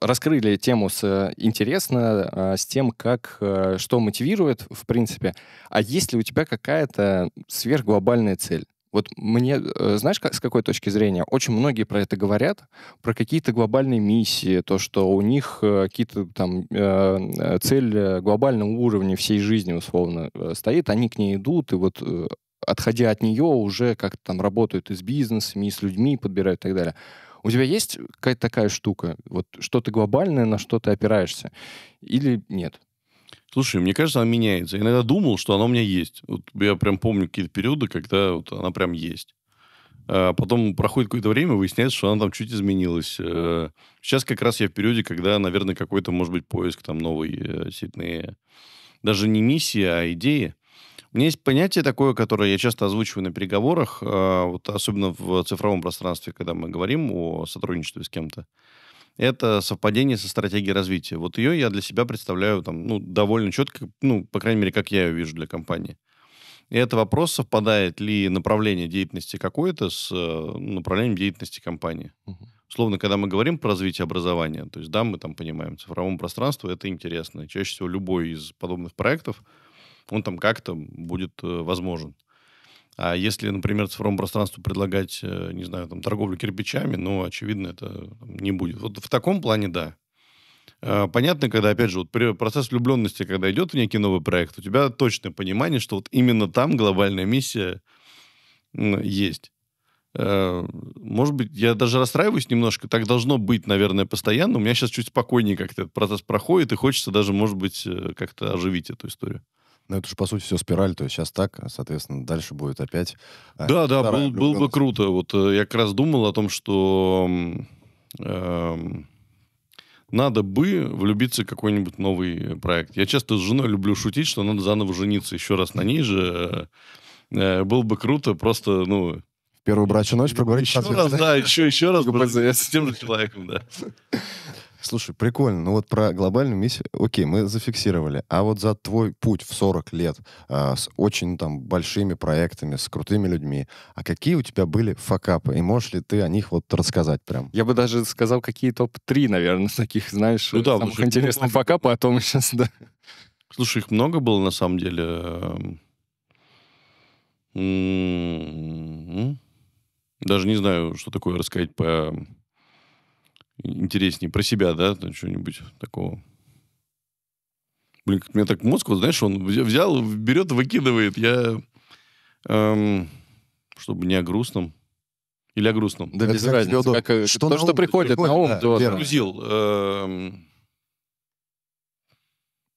раскрыли тему с э, интересно, а, с тем, как, э, что мотивирует, в принципе. А есть ли у тебя какая-то сверхглобальная цель? Вот мне, э, знаешь, как, с какой точки зрения? Очень многие про это говорят, про какие-то глобальные миссии, то, что у них э, какие-то там э, цель глобального уровня всей жизни, условно, стоит, они к ней идут, и вот отходя от нее уже как-то там работают и с бизнесами, и с людьми подбирают и так далее. У тебя есть какая-то такая штука? Вот что-то глобальное, на что ты опираешься? Или нет? Слушай, мне кажется, она меняется. Я иногда думал, что она у меня есть. Вот я прям помню какие-то периоды, когда вот она прям есть. А потом проходит какое-то время, выясняется, что она там чуть изменилась. Э, сейчас как раз я в периоде, когда, наверное, какой-то, может быть, поиск там новый действительно э, даже не миссии, а идеи. У меня есть понятие такое, которое я часто озвучиваю на переговорах, а, вот особенно в цифровом пространстве, когда мы говорим о сотрудничестве с кем-то это совпадение со стратегией развития. Вот ее я для себя представляю там, ну, довольно четко, ну, по крайней мере, как я ее вижу для компании. И это вопрос, совпадает ли направление деятельности какое-то с э, направлением деятельности компании. Угу. Словно, когда мы говорим про развитие образования, то есть, да, мы там понимаем, цифровому пространству это интересно. Чаще всего любой из подобных проектов, он там как-то будет э, возможен. Угу. А если, например, цифровому пространству предлагать, э, не знаю, там, торговлю кирпичами, ну, очевидно, это не будет. Вот в таком плане да. А, понятно, когда, опять же, вот процесс влюбленности, когда идет в некий новый проект, у тебя точное понимание, что вот именно там глобальная миссия есть. Э, может быть, я даже расстраиваюсь немножко. Так должно быть, наверное, постоянно. У меня сейчас чуть спокойнее как-то этот процесс проходит, и хочется даже, может быть, э, как-то оживить эту историю. Ну, это же, по сути, все спираль, то есть сейчас так, а, соответственно, дальше будет опять... А, да, да, был, было бы круто. Вот э, я как раз думал о том, что э, надо бы влюбиться в какой-нибудь новый проект. Я часто с женой люблю шутить, что надо заново жениться еще раз на ней же. Э, было бы круто просто, ну... первую брачную ночь проговорить. Еще раз, да, еще, еще раз. С тем же человеком, да. Слушай, прикольно. Ну вот про глобальную миссию, окей, мы зафиксировали. А вот за твой путь в 40 лет а, с очень там большими проектами, с крутыми людьми, а какие у тебя были факапы? И можешь ли ты о них вот рассказать прям? Я бы даже сказал, какие топ-3, наверное, таких, знаешь, ну, да, самых интересных много... факапов, а то мы сейчас, да. Слушай, их много было на самом деле. М-м-м. Даже не знаю, что такое рассказать по интереснее про себя, да, что-нибудь такого. Блин, как меня так мозг, вот знаешь, он взял, берет, выкидывает. Я, эм, чтобы не о грустном. Или о грустном. Да без разницы. Как, как, э, что то, что приходит, приходит на ум. Да, да. Загрузил. Эм,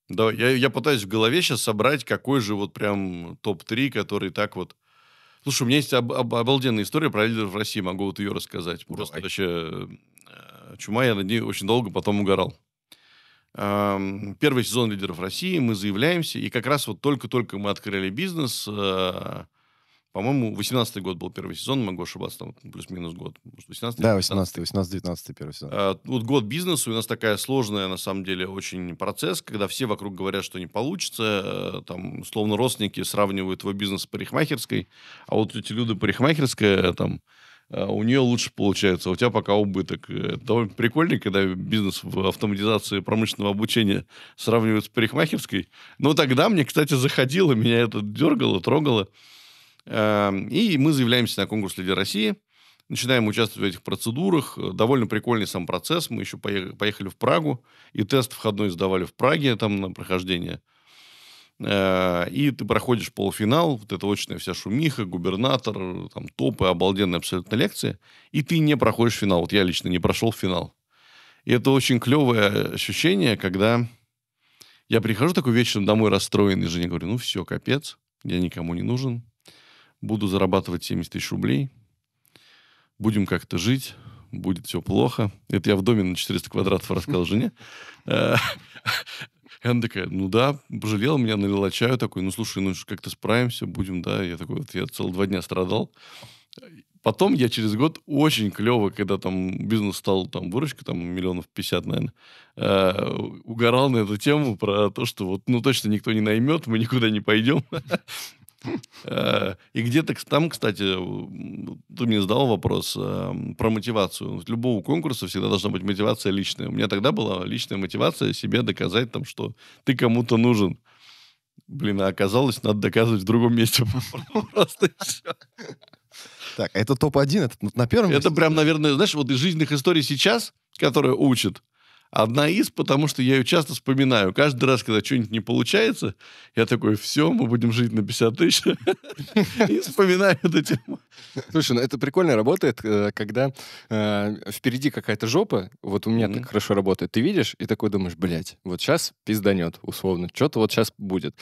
да, я, я пытаюсь в голове сейчас собрать, какой же вот прям топ-3, который так вот... Слушай, у меня есть об, об, обалденная история про лидеров России, могу вот ее рассказать. Просто Давай. вообще э, чума, я над ней очень долго потом угорал. Первый сезон «Лидеров России», мы заявляемся, и как раз вот только-только мы открыли бизнес, э, по-моему, 18-й год был первый сезон, могу ошибаться, там плюс минус год. Может, 18 да, 18-й, 19 первый сезон. А, вот год бизнеса, у нас такая сложная, на самом деле, очень процесс, когда все вокруг говорят, что не получится, э, там, словно родственники сравнивают твой бизнес с парикмахерской, а вот эти люди парикмахерская, там, Э, у нее лучше получается, а у тебя пока убыток. довольно прикольно, когда бизнес в автоматизации промышленного обучения сравнивают с парикмахерской. Но тогда мне, кстати, заходило, меня это дергало, трогало. Эм, и мы заявляемся на конкурс «Лидер России», начинаем участвовать в этих процедурах. Довольно прикольный сам процесс. Мы еще поехали в Прагу, и тест входной сдавали в Праге там на прохождение – Э, и ты проходишь полуфинал, вот эта очная вся шумиха, губернатор, там топы, обалденные абсолютно лекции, и ты не проходишь финал. Вот я лично не прошел финал. И это очень клевое ощущение, когда я прихожу такой вечером домой расстроенный, жене говорю, ну все, капец, я никому не нужен, буду зарабатывать 70 тысяч рублей, будем как-то жить, будет все плохо. Это я в доме на 400 квадратов рассказал жене. Э, и она такая, ну да, пожалела меня, налила чаю такой, ну слушай, ну как-то справимся, будем, да. Я такой, вот я целых два дня страдал. Потом я через год очень клево, когда там бизнес стал там выручка, там миллионов 50, наверное, э, угорал на эту тему про то, что вот, ну, точно никто не наймет, мы никуда не пойдем. Э, и где-то там, кстати, э, ты мне задал вопрос э, про мотивацию. Любого конкурса всегда должна быть мотивация личная. У меня тогда была личная мотивация себе доказать, там, что ты кому-то нужен. Блин, а оказалось, надо доказывать в другом месте. Просто Так, а это топ-1, это на первом месте. Это прям, наверное, знаешь, вот из жизненных историй сейчас, которые учат, Одна из, потому что я ее часто вспоминаю. Каждый раз, когда что-нибудь не получается, я такой, все, мы будем жить на 50 тысяч. И вспоминаю эту тему. Слушай, ну это прикольно работает, э, когда э, впереди какая-то жопа, вот у меня так хорошо работает. Ты видишь и такой думаешь, блядь, вот сейчас пизданет, условно, что-то вот сейчас будет.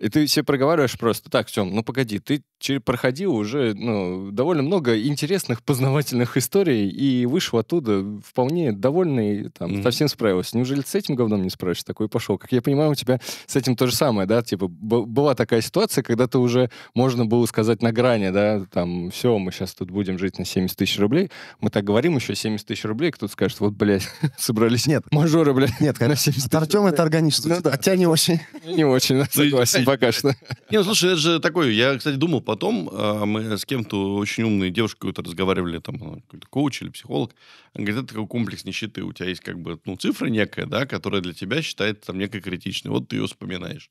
И ты себе проговариваешь просто, так, Тём, ну погоди, ты проходил уже ну, довольно много интересных познавательных историй и вышел оттуда вполне довольный, там, mm-hmm. совсем справился. Неужели с этим говном не справишься? Такой пошел. Как я понимаю, у тебя с этим то же самое, да? Типа, была такая ситуация, когда ты уже, можно было сказать, на грани, да, там, все, мы сейчас тут будем жить на 70 тысяч рублей. Мы так говорим, еще 70 тысяч рублей, кто-то скажет, вот, блядь, собрались нет. мажоры, блядь. Нет, конечно, от Артема это органично. Ну, да. От а тебя не очень. Не очень, да, ну согласен пока что. Не, ну, слушай, это же такое... Я, кстати, думал потом, а, мы с кем-то очень умной девушкой то разговаривали, там, а, какой-то коуч или психолог. Она говорит, это такой комплекс нищеты. У тебя есть как бы, ну, цифра некая, да, которая для тебя считается там некой критичной. Вот ты ее вспоминаешь.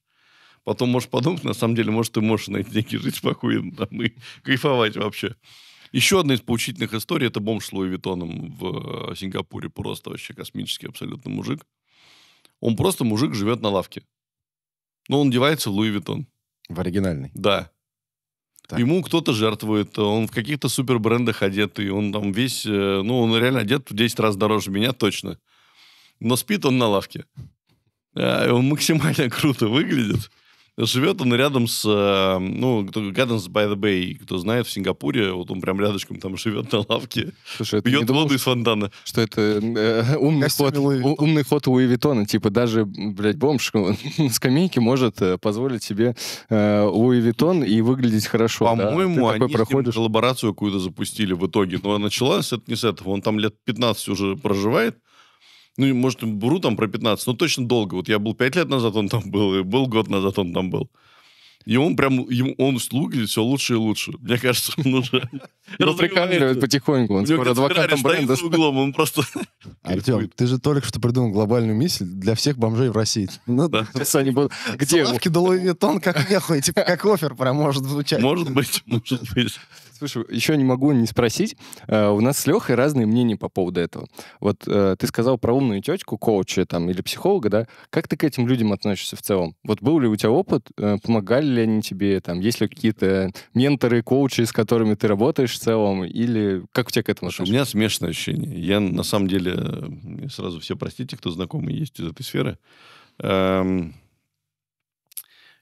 Потом можешь подумать, на самом деле, может, ты можешь на эти деньги жить спокойно там, и кайфовать вообще. Еще одна из поучительных историй – это бомж с Луи Витоном в э, Сингапуре. Просто вообще космический абсолютно мужик. Он просто мужик живет на лавке но он одевается в Луи Виттон. В оригинальный? Да. Так. Ему кто-то жертвует, он в каких-то супер-брендах одет, и он там весь, э, ну, он реально одет в 10 раз дороже меня точно. Но спит он на лавке. А, он максимально круто выглядит живет он рядом с, э, ну, Gardens by the Bay, кто знает, в Сингапуре, вот он прям рядышком там живет на лавке, Слушай, пьет воду думал, из фонтана. Что это э, умный, ход, у, умный ход Луи Виттона, типа даже, блядь, бомж на скамейке может э, позволить себе у Луи и выглядеть хорошо. По-моему, они коллаборацию какую-то запустили в итоге, но началась это не с этого, он там лет 15 уже проживает, ну, может, бру там про 15, но точно долго. Вот я был 5 лет назад, он там был, и был год назад, он там был. И он прям, ему, он слугит все лучше и лучше. Мне кажется, он уже... Он прикаливает потихоньку, он скоро адвокатом бренда. за углом, он просто... Артем, ты же только что придумал глобальную мысль для всех бомжей в России. Ну, сейчас они будут... Где? Салавки до как меху, и типа как офер прям может звучать. Может быть, может быть. Слушай, еще не могу не спросить. Э, у нас с Лехой разные мнения по поводу этого. Вот э, ты сказал про умную тетку, коуча там, или психолога, да? Как ты к этим людям относишься в целом? Вот был ли у тебя опыт? Э, помогали ли они тебе? Там, есть ли какие-то менторы, коучи, с которыми ты работаешь в целом? Или как у тебя к этому отношение? У меня смешное ощущение. Я, на самом деле, сразу все простите, кто знакомый есть из этой сферы. Эм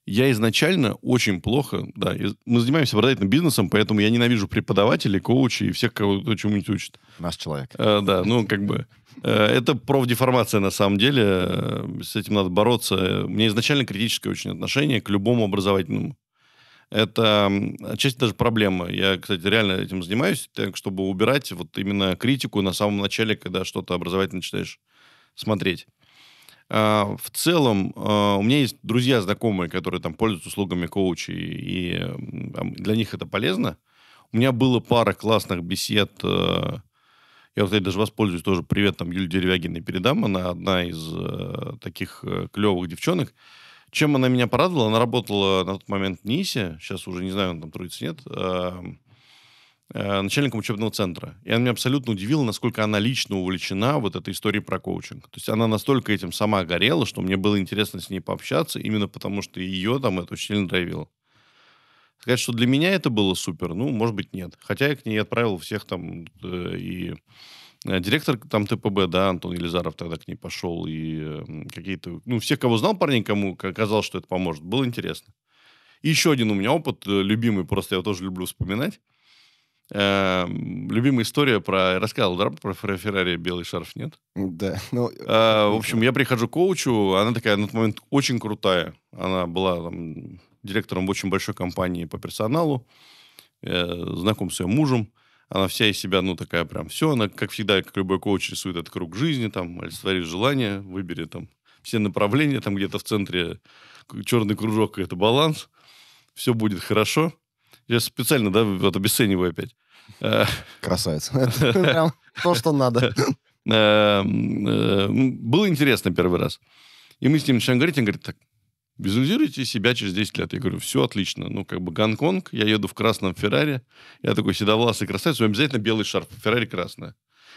я изначально очень плохо, да, мы занимаемся продовольственным бизнесом, поэтому я ненавижу преподавателей, коучей и всех, кого кто чему-нибудь учат. Наш человек. Э, да, ну, как бы, э, это профдеформация, на самом деле, э, с этим надо бороться. У меня изначально критическое очень отношение к любому образовательному. Это отчасти даже проблема. Я, кстати, реально этим занимаюсь, так, чтобы убирать вот именно критику на самом начале, когда что-то образовательное начинаешь смотреть. А, в целом, а, у меня есть друзья, знакомые, которые там пользуются услугами коучей, и для них это полезно. У меня было пара классных бесед. А, я, кстати, даже воспользуюсь тоже. Привет, там, Юле Деревягиной передам. Она одна из таких клевых девчонок. Чем она меня порадовала? Она работала на тот момент в НИСе. Сейчас уже не знаю, он там трудится, нет Э, начальником учебного центра. И она меня абсолютно удивила, насколько она лично увлечена вот этой историей про коучинг. То есть она настолько этим сама горела, что мне было интересно с ней пообщаться, именно потому что ее там это очень сильно драйвило. Сказать, что для меня это было супер, ну, может быть, нет. Хотя я к ней отправил всех там э, и э, директор там ТПБ, да, Антон Елизаров тогда к ней пошел, и какие-то... Ну, всех, кого знал парней, кому казалось, что это поможет, было интересно. И еще один у меня опыт, любимый, просто я тоже люблю вспоминать. Эм, любимая история про... Рассказывал, да, про, про Феррари белый шарф, нет? Да. Ну, э, в общем, я прихожу к коучу, она такая на тот момент очень крутая. Она была там, директором очень большой компании по персоналу, э, знаком с ее мужем. Она вся из себя, ну, такая прям все. Она, как всегда, как любой коуч, рисует этот круг жизни, там, олицетворит желание, выбери там все направления, там где-то в центре черный кружок, это баланс, все будет хорошо. Я специально, да, вот обесцениваю опять. Э, красавец, Это прям то, что надо. Э, э, было интересно первый раз. И мы с ним начинаем говорить, он говорит, так, визуализируйте себя через 10 лет. Я говорю, все отлично. Ну, как бы Гонконг, я еду в красном Феррари, я такой седовласый красавец, у меня обязательно белый шарф, Феррари красная.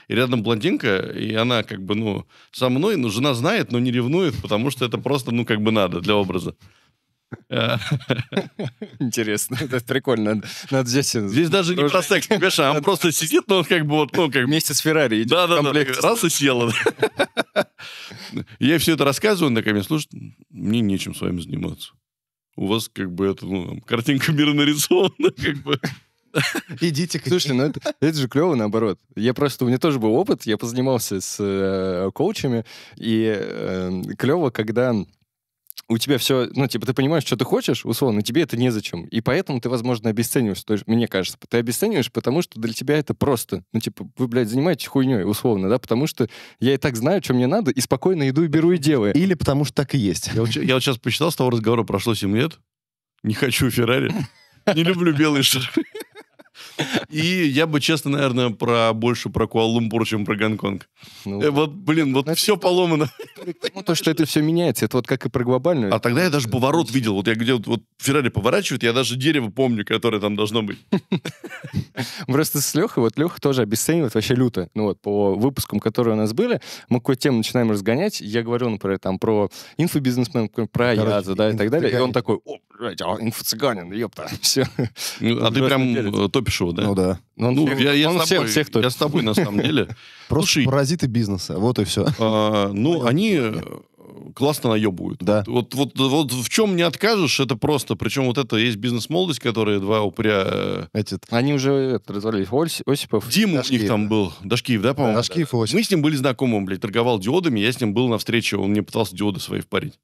И рядом блондинка, и она как бы, ну, со мной, ну, жена знает, но не ревнует, потому что это просто, ну, как бы надо для образа. Э, Интересно, это прикольно. Надо здесь... Здесь даже не про секс, понимаешь, а он просто сидит, но ну, он как бы вот, ну, как... Вместе с Феррари идет да, да, да, раз и села. Я все это рассказываю, на такая мне, слушай, мне нечем с вами заниматься. У вас как бы это, ну, картинка мира нарисована, как бы. Идите к Слушай, ну это, это же клево наоборот. Я просто, у меня тоже был опыт, я позанимался с э, коучами, и э, клево, когда у тебя все, ну, типа, ты понимаешь, что ты хочешь, условно, тебе это незачем. И поэтому ты, возможно, обесцениваешь, то есть, мне кажется. Ты обесцениваешь, потому что для тебя это просто. Ну, типа, вы, блядь, занимаетесь хуйней, условно, да, потому что я и так знаю, что мне надо, и спокойно иду и беру и делаю. Или потому что так и есть. Я, вот, я вот сейчас посчитал, с того разговора прошло 7 лет, не хочу Феррари, не люблю белый шары. И я бы, честно, наверное, про больше про Куала-Лумпур, чем про Гонконг. Ну, э, вот, блин, вот все ну, это, поломано. Ну, то, что это все меняется, это вот как и про глобальную. А тогда я даже поворот видел. Вот я где вот, Феррари поворачивает, я даже дерево помню, которое там должно быть. Просто с Лехой, вот Леха тоже обесценивает вообще люто. Ну вот, по выпускам, которые у нас были, мы какую тему начинаем разгонять. Я говорю, например, там про инфобизнесмен, про ну, Яза, да, и так далее. И он такой, а инфо-цыганин, ёпта. Все. Ну, а ты прям делится. топишь его, да? Ну да. Ну, ну я, я, он с тобой, всех, всех я с тобой, на самом деле. Просто Слушай, паразиты бизнеса, вот и все. А, ну, они э, классно наебывают. Да. Вот, вот, вот в чем не откажешь, это просто. Причем вот это есть бизнес-молодость, которые два упря... Э, этот. Они уже это, развалились. Ольс, Осипов. Дима Дашкиев, у них там да. был. Дашкиев, да, по-моему? Дашкиев, да. Мы с ним были знакомы, он, блядь, торговал диодами. Я с ним был на встрече, он мне пытался диоды свои впарить.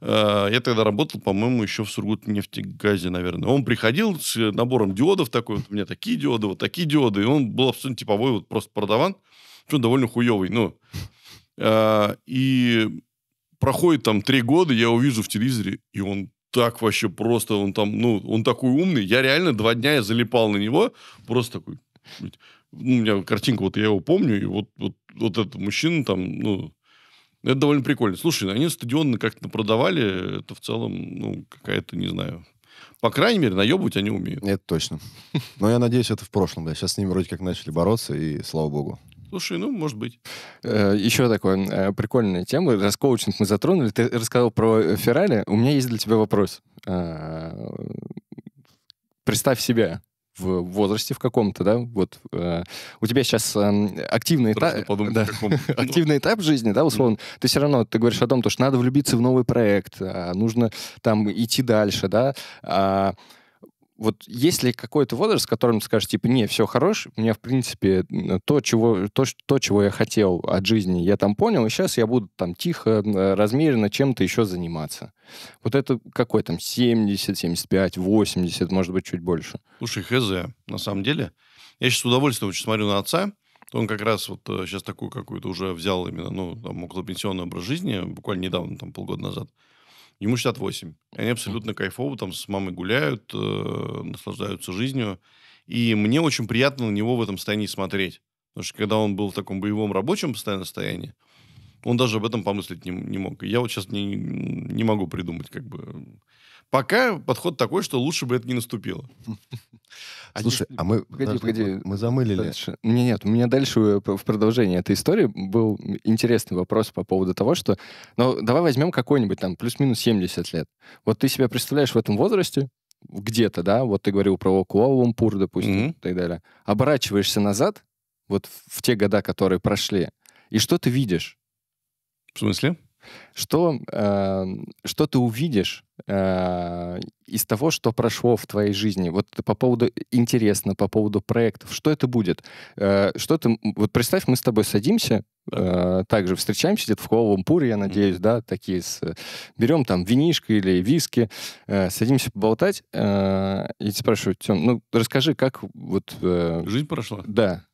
Э, я тогда работал, по-моему, еще в Сургутнефтегазе, наверное. Он приходил с набором диодов такой, вот у меня такие диоды, вот такие диоды. И он был абсолютно типовой вот просто продаван, Что довольно хуевый. Ну, э, и проходит там три года, я увижу в телевизоре, и он так вообще просто, он там, ну, он такой умный. Я реально два дня я залипал на него, просто такой... Ну, у меня картинка, вот я его помню, и вот, вот, вот этот мужчина там, ну, это довольно прикольно. Слушай, они стадионы как-то продавали, это в целом, ну, какая-то, не знаю, по крайней мере, наебывать они умеют. Это точно. Но я надеюсь, это в прошлом, да. Сейчас с ними вроде как начали бороться, и слава богу. Слушай, ну, может быть. Э, Еще такое э, прикольная тема. Раз коучинг мы затронули, ты рассказал про э, Феррари. У меня есть для тебя вопрос. Представь себя в возрасте в каком-то, да, вот э, у тебя сейчас э, эм, активный этап, подумать, да, активный этап жизни, да, условно, ты все равно, ты говоришь о том, то, что надо влюбиться в новый проект, а нужно там идти дальше, да, а, вот есть ли какой-то возраст, в котором ты скажешь, типа, не, все хорош, у меня, в принципе, то, чего, то, то, чего я хотел от жизни, я там понял, и сейчас я буду там тихо, размеренно чем-то еще заниматься. Вот это какой там, 70, 75, 80, может быть, чуть больше? Слушай, хз, на самом деле, я сейчас с удовольствием очень смотрю на отца, он как раз вот сейчас э, такую какую-то уже взял именно, ну, там, около пенсионный образ жизни, буквально недавно, там, полгода назад. Ему 68. они абсолютно кайфово там с мамой гуляют, э, наслаждаются жизнью. И мне очень приятно на него в этом состоянии смотреть. Потому что когда он был в таком боевом рабочем постоянном состоянии, он даже об этом помыслить не, не мог. я вот сейчас не, не могу придумать, как бы, Пока подход такой, что лучше бы это не наступило. Слушай, а мы... Погоди, погоди. Мы замылили. Дальше. Нет, нет, у меня дальше в продолжении этой истории был интересный вопрос по поводу того, что... Ну, давай возьмем какой-нибудь там плюс-минус 70 лет. Вот ты себя представляешь в этом возрасте, где-то, да, вот ты говорил про Куала-Лумпур, допустим, и так далее. Оборачиваешься назад, вот в те года, которые прошли, и что ты видишь? В смысле? Что, э, что ты увидишь э, из того, что прошло в твоей жизни? Вот по поводу интересно, по поводу проектов, что это будет? Э, что ты, вот представь, мы с тобой садимся, э, также встречаемся где-то в Куала-Лумпуре, я надеюсь, mm-hmm. да, такие с, э, берем там винишко или виски, э, садимся поболтать, э, и спрашиваю, Тём, ну расскажи, как вот... Э, Жизнь прошла? Да.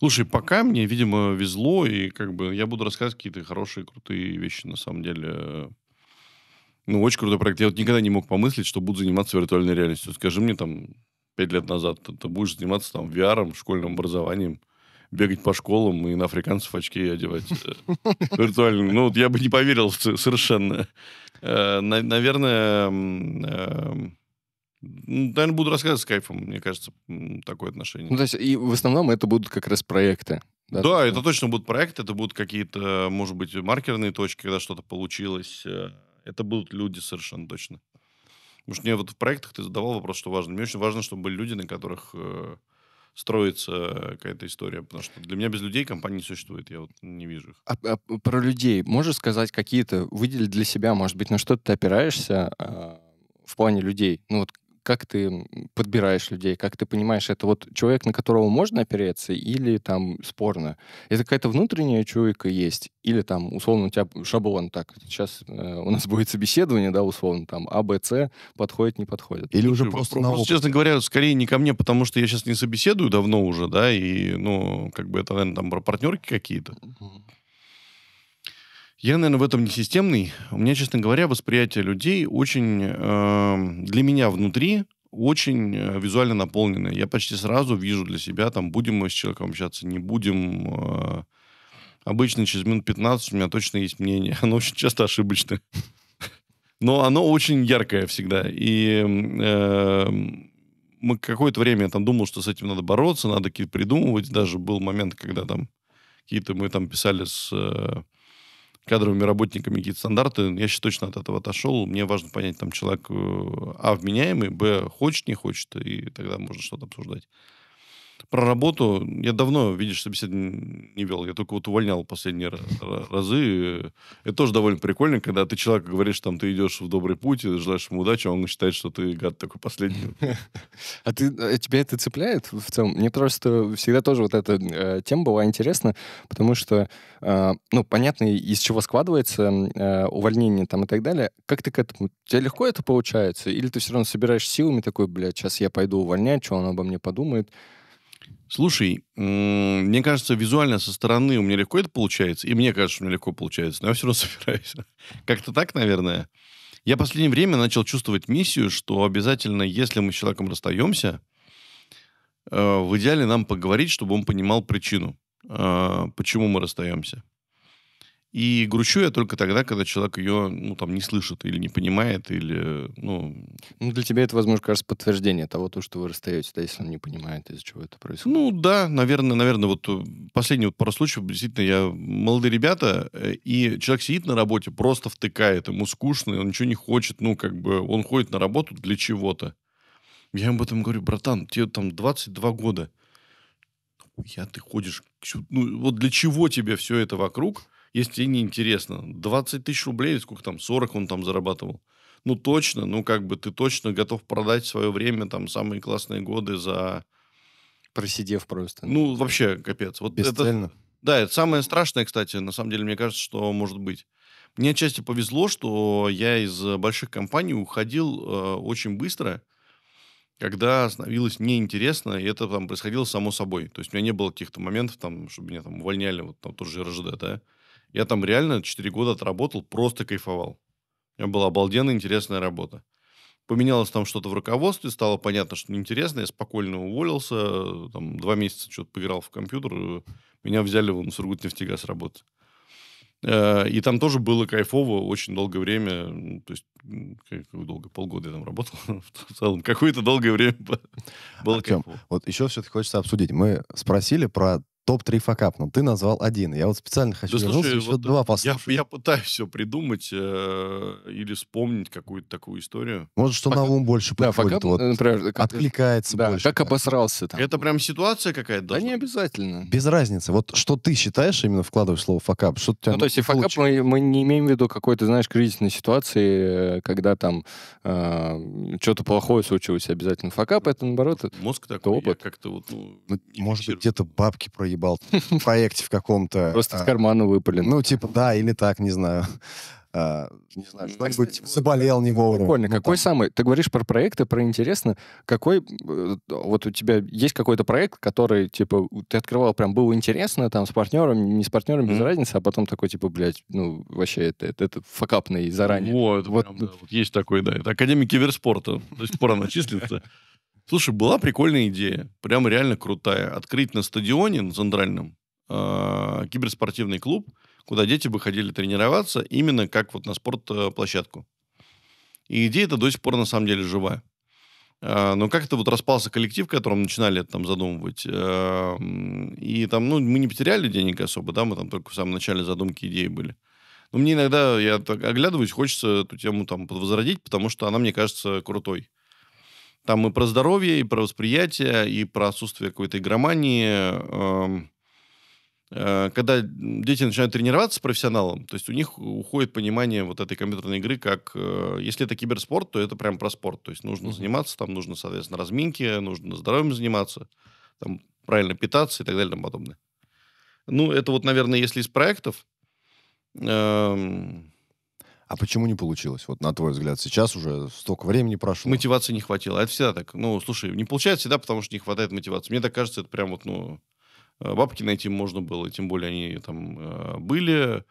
Слушай, пока мне, видимо, везло, и как бы я буду рассказывать какие-то хорошие, крутые вещи, на самом деле. Ну, очень крутой проект. Я вот никогда не мог помыслить, что буду заниматься виртуальной реальностью. Скажи мне, там, пять лет назад ты, ты будешь заниматься там VR, школьным образованием, бегать по школам и на африканцев очки одевать э, виртуально. Ну, вот я бы не поверил совершенно. Э, наверное, э, Наверное, буду рассказывать с кайфом, мне кажется, такое отношение. Ну, то есть, и в основном это будут как раз проекты. Да, да это ну. точно будут проекты, это будут какие-то, может быть, маркерные точки, когда что-то получилось. Э, это будут люди совершенно точно. Потому что мне вот в проектах ты задавал вопрос, что важно. Мне очень важно, чтобы были люди, на которых э, строится какая-то история. Потому что для меня без людей компании не существует. Я вот не вижу их. А, а про людей можешь сказать какие-то, выделить для себя, может быть, на что ты опираешься э, в плане людей? Ну вот как ты подбираешь людей, как ты понимаешь, это вот человек, на которого можно опереться, или там спорно? Это какая-то внутренняя чуйка есть, или там условно у тебя шаблон, так, сейчас э, у нас будет собеседование, да, условно, там, А, Б, С, подходит, не подходит. Или уже просто, просто на опыт. Честно говоря, скорее не ко мне, потому что я сейчас не собеседую давно уже, да, и, ну, как бы это, наверное, там про партнерки какие-то. Mm-hmm. Я, наверное, в этом не системный. У меня, честно говоря, восприятие людей очень э, для меня внутри очень э, визуально наполненное. Я почти сразу вижу для себя, там, будем мы с человеком общаться, не будем. Э, обычно через минут 15 у меня точно есть мнение. Оно очень часто ошибочное. Но оно очень яркое всегда. И э, мы какое-то время я там думал, что с этим надо бороться, надо какие-то придумывать. Даже был момент, когда там какие-то мы там писали с... Э, кадровыми работниками какие-то стандарты, я сейчас точно от этого отошел. Мне важно понять, там человек, э, а, вменяемый, б, хочет, не хочет, и тогда можно что-то обсуждать про работу. Я давно, видишь, собеседование не вел. Я только вот увольнял последние разы. Это тоже довольно прикольно, когда ты человеку говоришь, там, ты идешь в добрый путь, и желаешь ему удачи, а он считает, что ты гад такой последний. А ты, э, тебя это цепляет в целом? Мне просто всегда тоже вот эта э, тема была интересна, потому что, э, ну, понятно, из чего складывается увольнение там и так далее. Как ты к этому? Тебе легко это получается? Или ты все равно собираешь силами такой, блядь, сейчас я пойду увольнять, что он обо мне подумает? Слушай, мне кажется, визуально со стороны у меня легко это получается, и мне кажется, что у меня легко получается, но я все равно собираюсь. Как-то так, наверное. Я в последнее время начал чувствовать миссию, что обязательно, если мы с человеком расстаемся, э, в идеале нам поговорить, чтобы он понимал причину, э, почему мы расстаемся. И грущу я только тогда, когда человек ее, ну, там, не слышит или не понимает, или, ну... Ну, для тебя это, возможно, кажется подтверждение того, то, что вы расстаетесь, да, если он не понимает, из-за чего это происходит. Ну, да, наверное, наверное, вот э, последний вот пару случаев, действительно, я... Молодые ребята, э, и человек сидит на работе, просто втыкает, ему скучно, он ничего не хочет, ну, как бы, он ходит на работу для чего-то. Я ему об этом говорю, братан, тебе там 22 года. Я ты ходишь... Ну, вот для чего тебе все это вокруг? если тебе не интересно. 20 тысяч рублей, сколько там, 40 он там зарабатывал. Ну, точно, ну, как бы ты точно готов продать свое время, там, самые классные годы за... Просидев просто. Ну, вообще, капец. Вот Бесцельно. Это, да, это самое страшное, кстати, на самом деле, мне кажется, что может быть. Мне отчасти повезло, что я из больших компаний уходил э, очень быстро, когда становилось неинтересно, и это там происходило само собой. То есть у меня не было каких-то моментов, там, чтобы меня там увольняли, вот там тоже РЖД, да. Я там реально 4 года отработал, просто кайфовал. У меня была обалденная интересная работа. Поменялось там что-то в руководстве, стало понятно, что неинтересно, я спокойно уволился, там два месяца что-то поиграл в компьютер, э, меня взяли в Сургутнефтегаз работать. Э, и там тоже было кайфово очень долгое время, то есть как долго, полгода я там работал, в целом какое-то долгое время было Артем, кайфово. вот еще все-таки хочется обсудить. Мы спросили про топ-3 факап. Ну, ты назвал один. Я вот специально хочу да, вернуться, слушай, еще вот два э, послушать. Я, я пытаюсь все придумать э, или вспомнить какую-то такую историю. Может, что факап. на ум больше да, приходит. Факап, вот, например, как, откликается да, больше. как обосрался там. Это прям ситуация какая-то Да не обязательно. Без разницы. Вот что ты считаешь, именно вкладываешь слово факап? Что ну, то есть и факап мы, мы не имеем в виду какой-то, знаешь, кризисной ситуации, э, когда там э, что-то плохое случилось, обязательно факап. Это, наоборот, Мозг такой, опыт. как-то вот... ну, ну может быть, где-то бабки проебали проебал в проекте в каком-то. Просто в а, карману выпален. Ну, типа, да, или так, не знаю. А, не знаю, что-нибудь заболел не вовремя. Прикольно. Ну, какой самый, ты говоришь про проекты, про интересно, какой, э, вот у тебя есть какой-то проект, который, типа, ты открывал, прям было интересно, там, с партнером, не с партнером, без разницы, а потом такой, типа, блядь, ну, вообще, это, это, это факапный заранее. Вот, вот. Ну. есть такой, да, это академия киберспорта, до сих пор она числится. Слушай, была прикольная идея, прям реально крутая. Открыть на стадионе, на центральном, а, киберспортивный клуб, куда дети бы ходили тренироваться, именно как вот на спортплощадку. И идея эта до сих пор на самом деле живая. А, но как-то вот распался коллектив, которым начинали это там задумывать. А, и там, ну, мы не потеряли денег особо, да, мы там только в самом начале задумки идеи были. Но мне иногда, я так оглядываюсь, хочется эту тему там возродить, потому что она мне кажется крутой. Там и про здоровье, и про восприятие, и про отсутствие какой-то игромании. Эм, э, когда дети начинают тренироваться с профессионалом, то есть у них уходит понимание вот этой компьютерной игры как... Э, если это киберспорт, то это прям про спорт. То есть нужно заниматься, там нужно, соответственно, разминки, нужно здоровьем заниматься, там правильно питаться и так далее и тому подобное. Ну, это вот, наверное, если из проектов. Эм, а почему не получилось? Вот на твой взгляд, сейчас уже столько времени прошло. Мотивации не хватило. А это всегда так. Ну, слушай, не получается всегда, потому что не хватает мотивации. Мне так кажется, это прям вот, ну, э, бабки найти можно было, тем более они там э, были,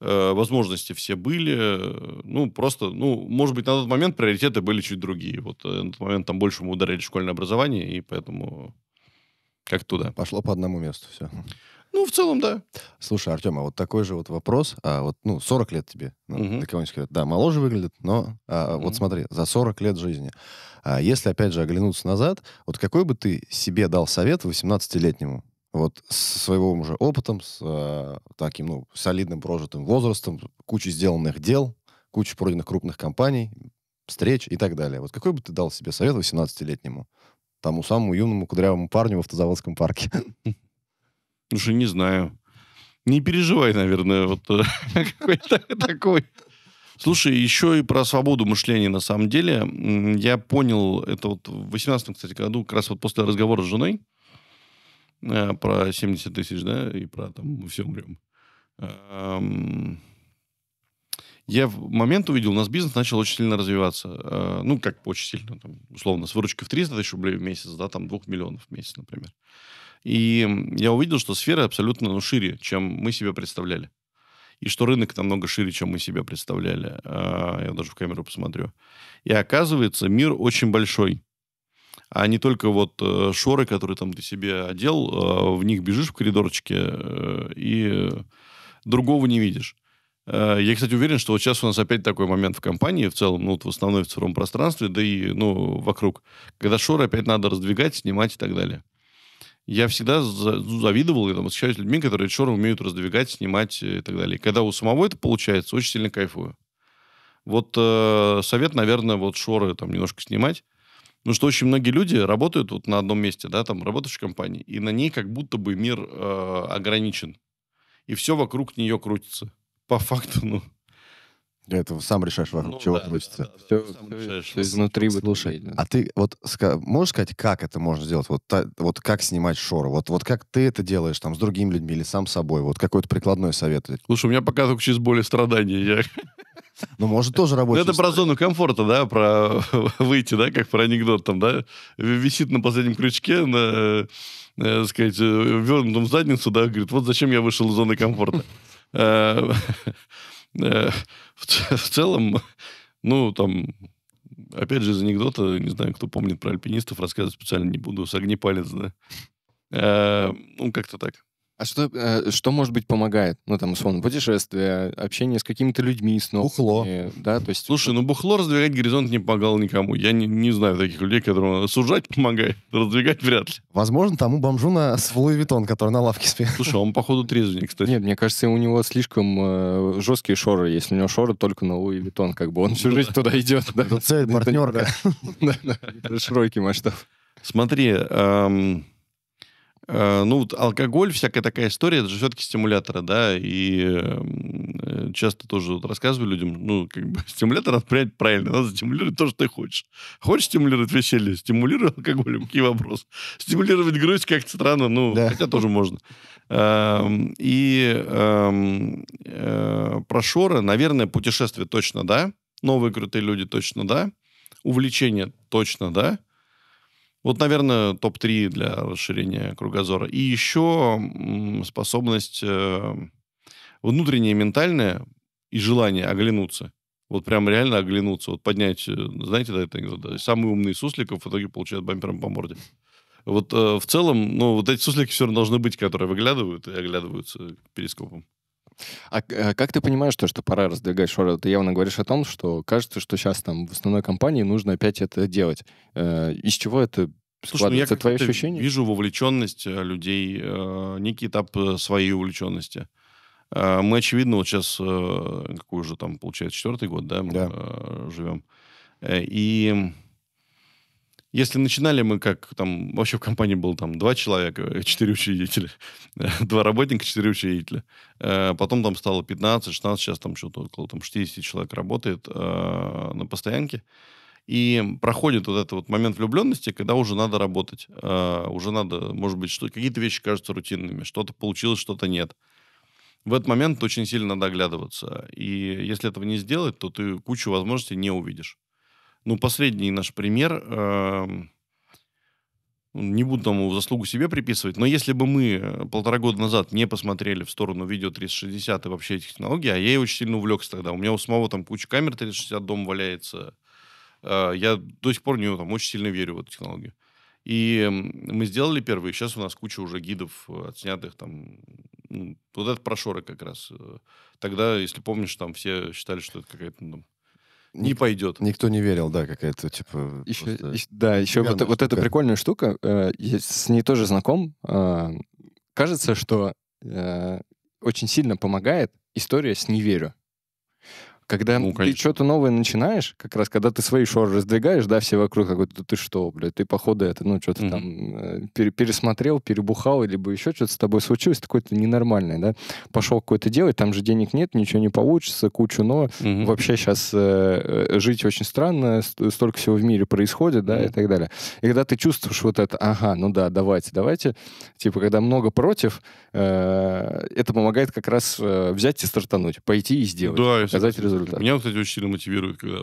э, возможности все были. Ну, просто, ну, может быть, на тот момент приоритеты были чуть другие. Вот на тот момент там больше мы ударили школьное образование, и поэтому как туда. Пошло по одному месту все. Ну, в целом, да. Слушай, Артем, а вот такой же вот вопрос. А вот, ну, 40 лет тебе. Ну, угу. да, моложе выглядит, но а, угу. вот смотри, за 40 лет жизни. А если, опять же, оглянуться назад, вот какой бы ты себе дал совет 18-летнему? вот со своего уже опытом, с э, таким, ну, солидным прожитым возрастом, кучей сделанных дел, кучей пройденных крупных компаний, встреч и так далее. Вот какой бы ты дал себе совет 18-летнему, тому самому юному кудрявому парню в автозаводском парке? Слушай, не знаю. Не переживай, наверное, вот э, какой-то такой. Слушай, еще и про свободу мышления, на самом деле. Я понял, это вот в 18 кстати, году, как раз вот после разговора с женой, э, про 70 тысяч, да, и про там мы все умрем. Эм, я в момент увидел, у нас бизнес начал очень сильно развиваться. Э, ну, как очень сильно, там, условно, с выручкой в 300 тысяч рублей в месяц, да, там, 2 миллионов в месяц, например. И я увидел, что сфера абсолютно ну, шире, чем мы себе представляли. И что рынок намного шире, чем мы себе представляли. А, я даже в камеру посмотрю. И оказывается, мир очень большой. А не только вот э, шоры, которые там ты себе одел, а, в них бежишь в коридорчике э, и другого не видишь. Э, я, кстати, уверен, что вот сейчас у нас опять такой момент в компании в целом, ну, вот в основной в цифровом пространстве, да и, ну, вокруг, когда шоры опять надо раздвигать, снимать и так далее я всегда ну, завидовал и там, восхищаюсь людьми, которые шоры умеют раздвигать, снимать э, и так далее. И когда у самого это получается, очень сильно кайфую. Вот э, совет, наверное, вот шоры там немножко снимать. Ну что очень многие люди работают вот на одном месте, да, там работаешь в компании, и на ней как будто бы мир э, ограничен. И все вокруг нее крутится. По факту, ну, это сам решаешь, вокруг ну, чего да, крутится. Да, да, все, сам все, решаешь, все изнутри слушай. А ты вот ска- можешь сказать, как это можно сделать? Вот, та, вот как снимать шоры? Вот, вот как ты это делаешь там с другими людьми или сам собой? Вот какой-то прикладной совет. Слушай, у меня пока только через боль страдания. Я... Ну, может, тоже ну, работать. Это про зону комфорта, да, про выйти, да, как про анекдот там, да. Висит на последнем крючке, на, э, э сказать, вернутом э, в задницу, да, говорит, вот зачем я вышел из зоны комфорта. Э, Э, в, в целом, ну, там, опять же, из анекдота, не знаю, кто помнит про альпинистов, рассказывать специально не буду, согни палец, да. Э, ну, как-то так. А что, э, что, может быть, помогает? Ну, там, условно, путешествие, общение с какими-то людьми снова. Бухло. да, то есть... Слушай, ну, бухло раздвигать горизонт не помогало никому. Я не, не знаю таких людей, которым сужать помогает, раздвигать вряд ли. Возможно, тому бомжу на с Луи Витон, который на лавке спит. Слушай, а он, походу, трезвенник, кстати. Нет, мне кажется, у него слишком э, жесткие шоры. Если у него шоры только на Луи Витон, как бы он всю жизнь туда идет. Да, цель, партнер, да. Широкий масштаб. Смотри, эм, Э, ну, вот алкоголь, всякая такая история, это же все-таки стимуляторы, да, и эм, часто тоже вот рассказываю людям, ну, как бы стимулятор надо принять правильно, надо стимулировать то, что ты хочешь. Хочешь стимулировать веселье, стимулируй алкоголем, какие вопросы. Стимулировать грусть как-то странно, ну, да. хотя тоже можно. Эм, и эм, э, про Шора, наверное, путешествие точно, да, новые крутые люди точно, да, увлечение точно, да, вот, наверное, топ-3 для расширения кругозора. И еще способность э, внутренняя, ментальная и желание оглянуться. Вот прям реально оглянуться. Вот поднять, э, знаете, да, это анекдот, э, самый умный сусликов в итоге получает бампером по морде. Вот э, в целом, ну, вот эти суслики все равно должны быть, которые выглядывают и оглядываются перископом. А э, как ты понимаешь то, что пора раздвигать шоры? Ты явно говоришь о том, что кажется, что сейчас там в основной компании нужно опять это делать. Э, из чего это Слушай, ну я как твои ощущения? вижу вовлеченность э, людей, некий этап своей увлеченности. Мы, очевидно, вот сейчас, какой уже там, получается, четвертый год, да, мы да. живем. И если начинали мы как там, вообще в компании было там два человека, четыре учредителя, два работника, четыре учредителя. Э, потом там стало 15, 16, сейчас там что-то около там, 60 человек работает э, на постоянке. И проходит вот этот вот момент влюбленности, когда уже надо работать, э, уже надо, может быть, что какие-то вещи кажутся рутинными, что-то получилось, что-то нет в этот момент очень сильно надо оглядываться. И если этого не сделать, то ты кучу возможностей не увидишь. Ну, последний наш пример. Э, не буду тому заслугу себе приписывать, но если бы мы э, полтора года назад не посмотрели в сторону видео 360 и вообще этих технологий, а я очень сильно увлекся тогда. У меня у самого там куча камер 360 дом валяется. Э, я до сих пор не там очень сильно верю в эту технологию. И эм, мы сделали первые. Сейчас у нас куча уже гидов э, отснятых. Там, ну, вот этот про как раз. Тогда, если помнишь, там все считали, что это какая-то ну, не Ник- пойдет. Никто не верил, да, какая-то, типа... Еще, просто... да, еще вот, вот эта прикольная штука, э, я с ней тоже знаком. Э, кажется, что э, очень сильно помогает история с неверю. Когда ну, ты что-то новое начинаешь, как раз когда ты свои шоры раздвигаешь, да, все вокруг какой-то, ты что, блядь, ты, походу, это, ну, что-то mm-hmm. там э, пересмотрел, перебухал, либо еще что-то с тобой случилось, такое то ненормальное, да, пошел какое-то делать, там же денег нет, ничего не получится, кучу но, mm-hmm. вообще сейчас э, э, жить очень странно, столько всего в мире происходит, да, mm-hmm. и так далее. И когда ты чувствуешь вот это, ага, ну да, давайте, давайте, типа, когда много против, э, это помогает как раз э, взять и стартануть, пойти и сделать, да, показать результат результат. Меня, кстати, очень сильно мотивирует, когда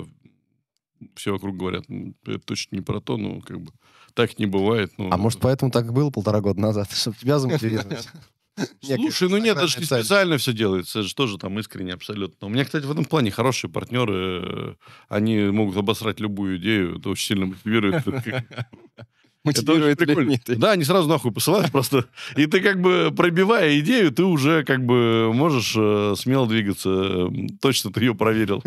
все вокруг говорят, это точно не про то, но как бы, так не бывает. Ну, а может, поэтому так и было полтора года назад, чтобы тебя замотивировать? Слушай, ну нет, это же не специально все делается, это же тоже там искренне абсолютно. У меня, кстати, в этом плане хорошие партнеры, э, они могут обосрать любую идею, это очень сильно мотивирует. мотивирует это прикольно. Нет. Да, они сразу нахуй посылают просто. И ты как бы, пробивая идею, ты уже как бы можешь э, смело двигаться. Эм, точно ты ее проверил.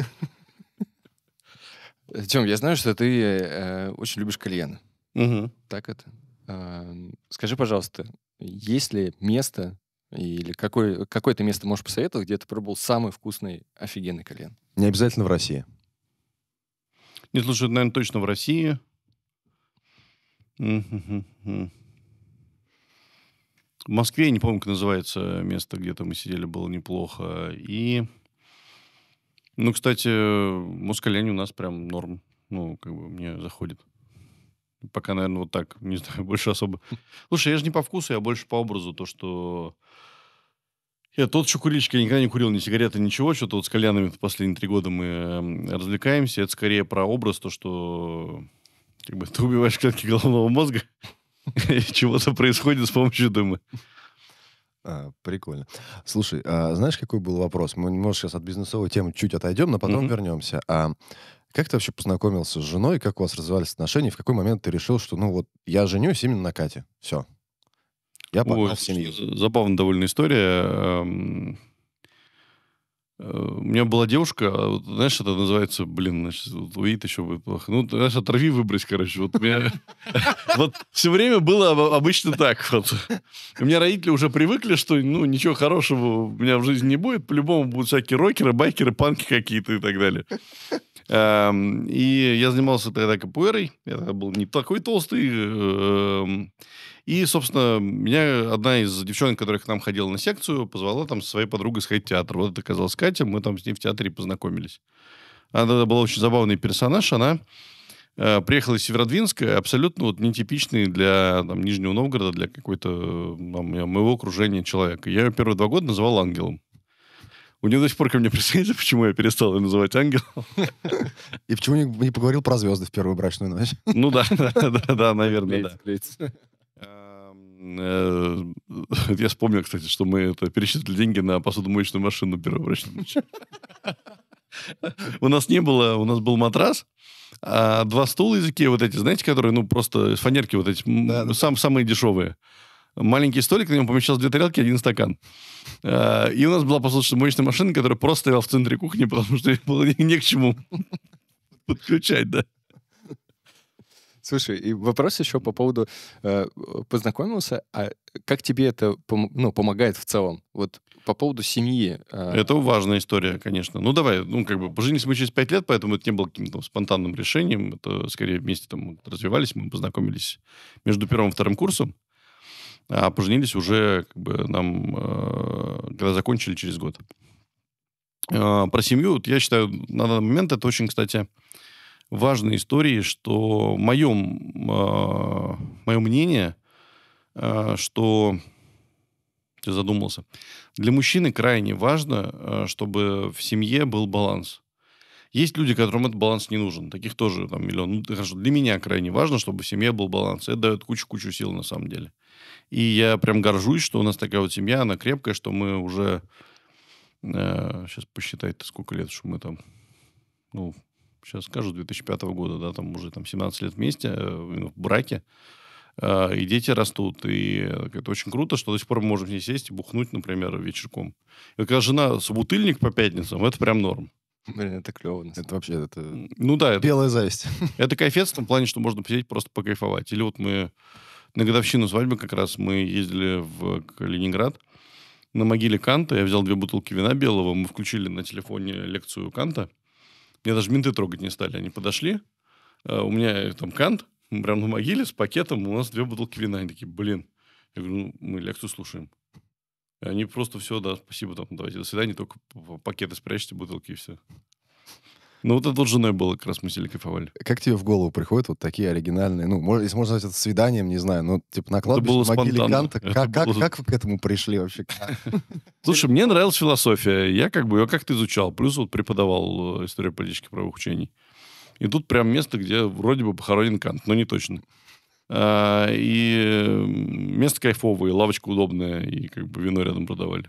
Тем, я знаю, что ты э, очень любишь кальян. Угу. Так это. Э, скажи, пожалуйста, есть ли место или какое, какое то место можешь посоветовать, где ты пробовал самый вкусный, офигенный кальян? Не обязательно в России. Не слушай, наверное, точно в России. Угу. В Москве, не помню, как называется место, где-то мы сидели, было неплохо. И, ну, кстати, мускалянь у нас прям норм. Ну, как бы мне заходит. Пока, наверное, вот так, не знаю, больше особо. Слушай, я же не по вкусу, я больше по образу. То, что... Я тот еще курильщик, я никогда не курил ни сигареты, ничего. Что-то вот с кальянами в последние три года мы эм, развлекаемся. Это скорее про образ, то, что как бы ты убиваешь клетки головного мозга, и чего-то происходит с помощью дыма. А, прикольно. Слушай, а знаешь, какой был вопрос? Мы, может, сейчас от бизнесовой темы чуть отойдем, но потом вернемся. А как ты вообще познакомился с женой? Как у вас развивались отношения? В какой момент ты решил, что, ну, вот, я женюсь именно на Кате? Все. Я попал Ой, в семью. Забавная довольно история. У меня была девушка, а знаешь, это называется, блин, значит, вот увидит еще будет плохо. Ну, знаешь, отрави выбрось, короче. Вот меня... Вот все время было обычно так У меня родители уже привыкли, что, ну, ничего хорошего у меня в жизни не будет. По-любому будут всякие рокеры, байкеры, панки какие-то и так далее. Эм, и я занимался тогда капуэрой. Я был не такой толстый. Эм, и, собственно, меня одна из девчонок, которая к нам ходила на секцию, позвала там со своей подругой сходить в театр. Вот это оказалась Катя, мы там с ней в театре познакомились. Она была очень забавный персонаж, она э, приехала из Северодвинска, абсолютно вот нетипичный для там, Нижнего Новгорода, для какой-то там, моего окружения человека. Я ее первые два года называл ангелом. У нее до сих пор ко мне претензии, почему я перестал ее называть ангелом. И почему не, поговорил про звезды в первую брачную ночь? Ну да, да, да, да наверное, да. Э, я вспомнил, кстати, что мы это пересчитали деньги на посудомоечную машину первой У нас не было, у нас был матрас, а два стула из Икеи, вот эти, знаете, которые, ну, просто фанерки вот эти, сам, самые дешевые. Маленький столик, на нем помещалось две тарелки, один стакан. Э, и у нас была посудомоечная машина, которая просто стояла в центре кухни, потому что ей было не, не к чему подключать, да. Слушай, и вопрос еще по поводу э, познакомился, а как тебе это пом- ну, помогает в целом? Вот по поводу семьи. Э... Это важная история, конечно. Ну давай, ну как бы поженились мы через пять лет, поэтому это не было каким-то спонтанным решением. Это скорее вместе там развивались, мы познакомились между первым и вторым курсом. А поженились уже как бы нам, э, когда закончили через год. Э, про семью, вот я считаю, на данный момент это очень, кстати, важной истории, что мое, э, мое мнение, э, что ты задумался, для мужчины крайне важно, э, чтобы в семье был баланс. Есть люди, которым этот баланс не нужен. Таких тоже там миллион. Ну, хорошо, для меня крайне важно, чтобы в семье был баланс. Это дает кучу-кучу сил на самом деле. И я прям горжусь, что у нас такая вот семья, она крепкая, что мы уже... Э, а, сейчас посчитать, сколько лет, что мы там... Ну, сейчас скажу, 2005 года, да, там уже там 17 лет вместе, э, в браке, а, и дети растут, и э, это очень круто, что до сих пор мы можем с ней сесть и бухнуть, например, вечерком. И когда жена собутыльник по пятницам, это прям норм. Блин, это клево. Это вообще это... Ну да. Это, Белая зависть. Это кайфец в том плане, что можно посидеть просто покайфовать. Или вот мы на годовщину свадьбы как раз мы ездили в Ленинград на могиле Канта. Я взял две бутылки вина белого. Мы включили на телефоне лекцию Канта. Меня даже менты трогать не стали. Они подошли. Э, у меня там кант, прям на могиле с пакетом. У нас две бутылки вина. Они такие, блин. Я говорю, ну, мы лекцию слушаем. они просто все, да, спасибо, там, давайте, до свидания, только пакеты спрячьте, бутылки и все. Ну, вот это вот с женой было, как раз мы сели кайфовали. Как тебе в голову приходят вот такие оригинальные, ну, если можно назвать это свиданием, не знаю, но типа на кладбище могиле Ганта, Как, как, было... как вы к этому пришли вообще? Слушай, мне нравилась философия. Я как бы ее как-то изучал. Плюс вот преподавал э, историю политических правовых учений. И тут прям место, где вроде бы похоронен Кант, но не точно. А, и место кайфовое, лавочка удобная, и как бы вино рядом продавали.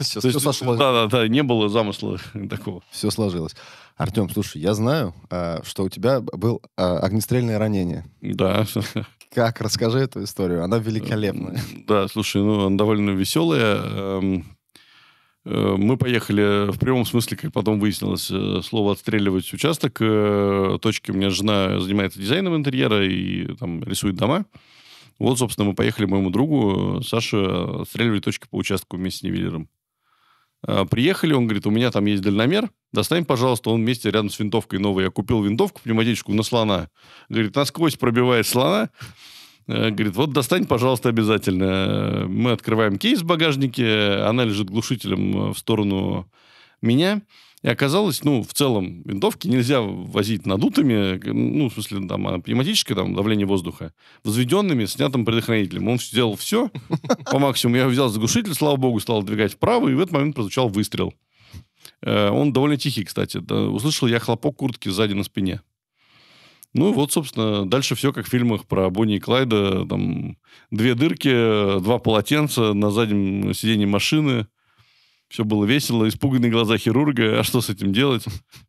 Все, все сошлось. Да-да-да, не было замысла такого. Все сложилось. Артем, слушай, я знаю, а, что у тебя был а, огнестрельное ранение. Да. Как? Расскажи эту историю, она великолепная. Да, слушай, ну, она довольно веселая. Э, мы поехали, э, в прямом смысле, как потом выяснилось, э, слово «отстреливать участок». Точки у меня жена занимается дизайном интерьера и там рисует дома. Вот, собственно, мы поехали моему другу Саше отстреливать точки по участку вместе с нивелиром. Приехали, он говорит, у меня там есть дальномер, достань, пожалуйста, он вместе рядом с винтовкой новой. Я купил винтовку пневматическую на слона. Говорит, насквозь пробивает слона. Э, говорит, вот достань, пожалуйста, обязательно. Мы открываем кейс в багажнике, она лежит глушителем э, в сторону меня. И оказалось, ну, в целом, винтовки нельзя возить надутыми, ну, в смысле, там, а пневматическое там, давление воздуха, возведенными, снятым предохранителем. Он сделал все по максимуму. Я взял заглушитель, слава богу, стал двигать вправо, и в этот момент прозвучал выстрел. Э, он довольно тихий, кстати. Услышал я хлопок куртки сзади на спине. Ну, и вот, собственно, дальше все как в фильмах про Бонни и Клайда. Там две дырки, два полотенца на заднем сиденье машины. Все было весело. Испуганные глаза хирурга. А что с этим делать?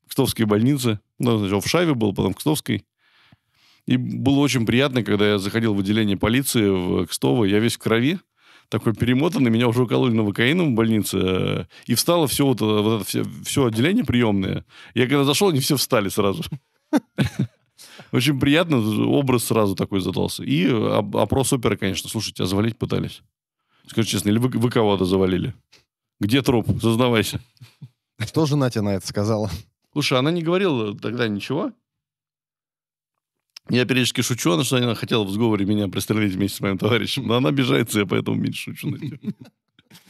Кстовские больницы, Ну, значит, в Шаве был, потом в Кстовской. И было очень приятно, когда я заходил в отделение полиции в Кстово. Я весь в крови такой перемотанный, меня уже укололи новокаином в больнице, и встало все вот, вот это, все, все отделение приемное. Я когда зашел, они все встали сразу. Очень приятно, образ сразу такой задался. И э, опрос оперы, конечно. Слушай, тебя завалить пытались. Скажи честно, или вы, вы кого-то завалили? Где труп? Сознавайся. Что жена тебе на это сказала? Слушай, она не говорила тогда ничего. Я периодически шучу, она что она хотела в сговоре меня пристрелить вместе с моим товарищем, но она обижается, я поэтому меньше шучу на нее.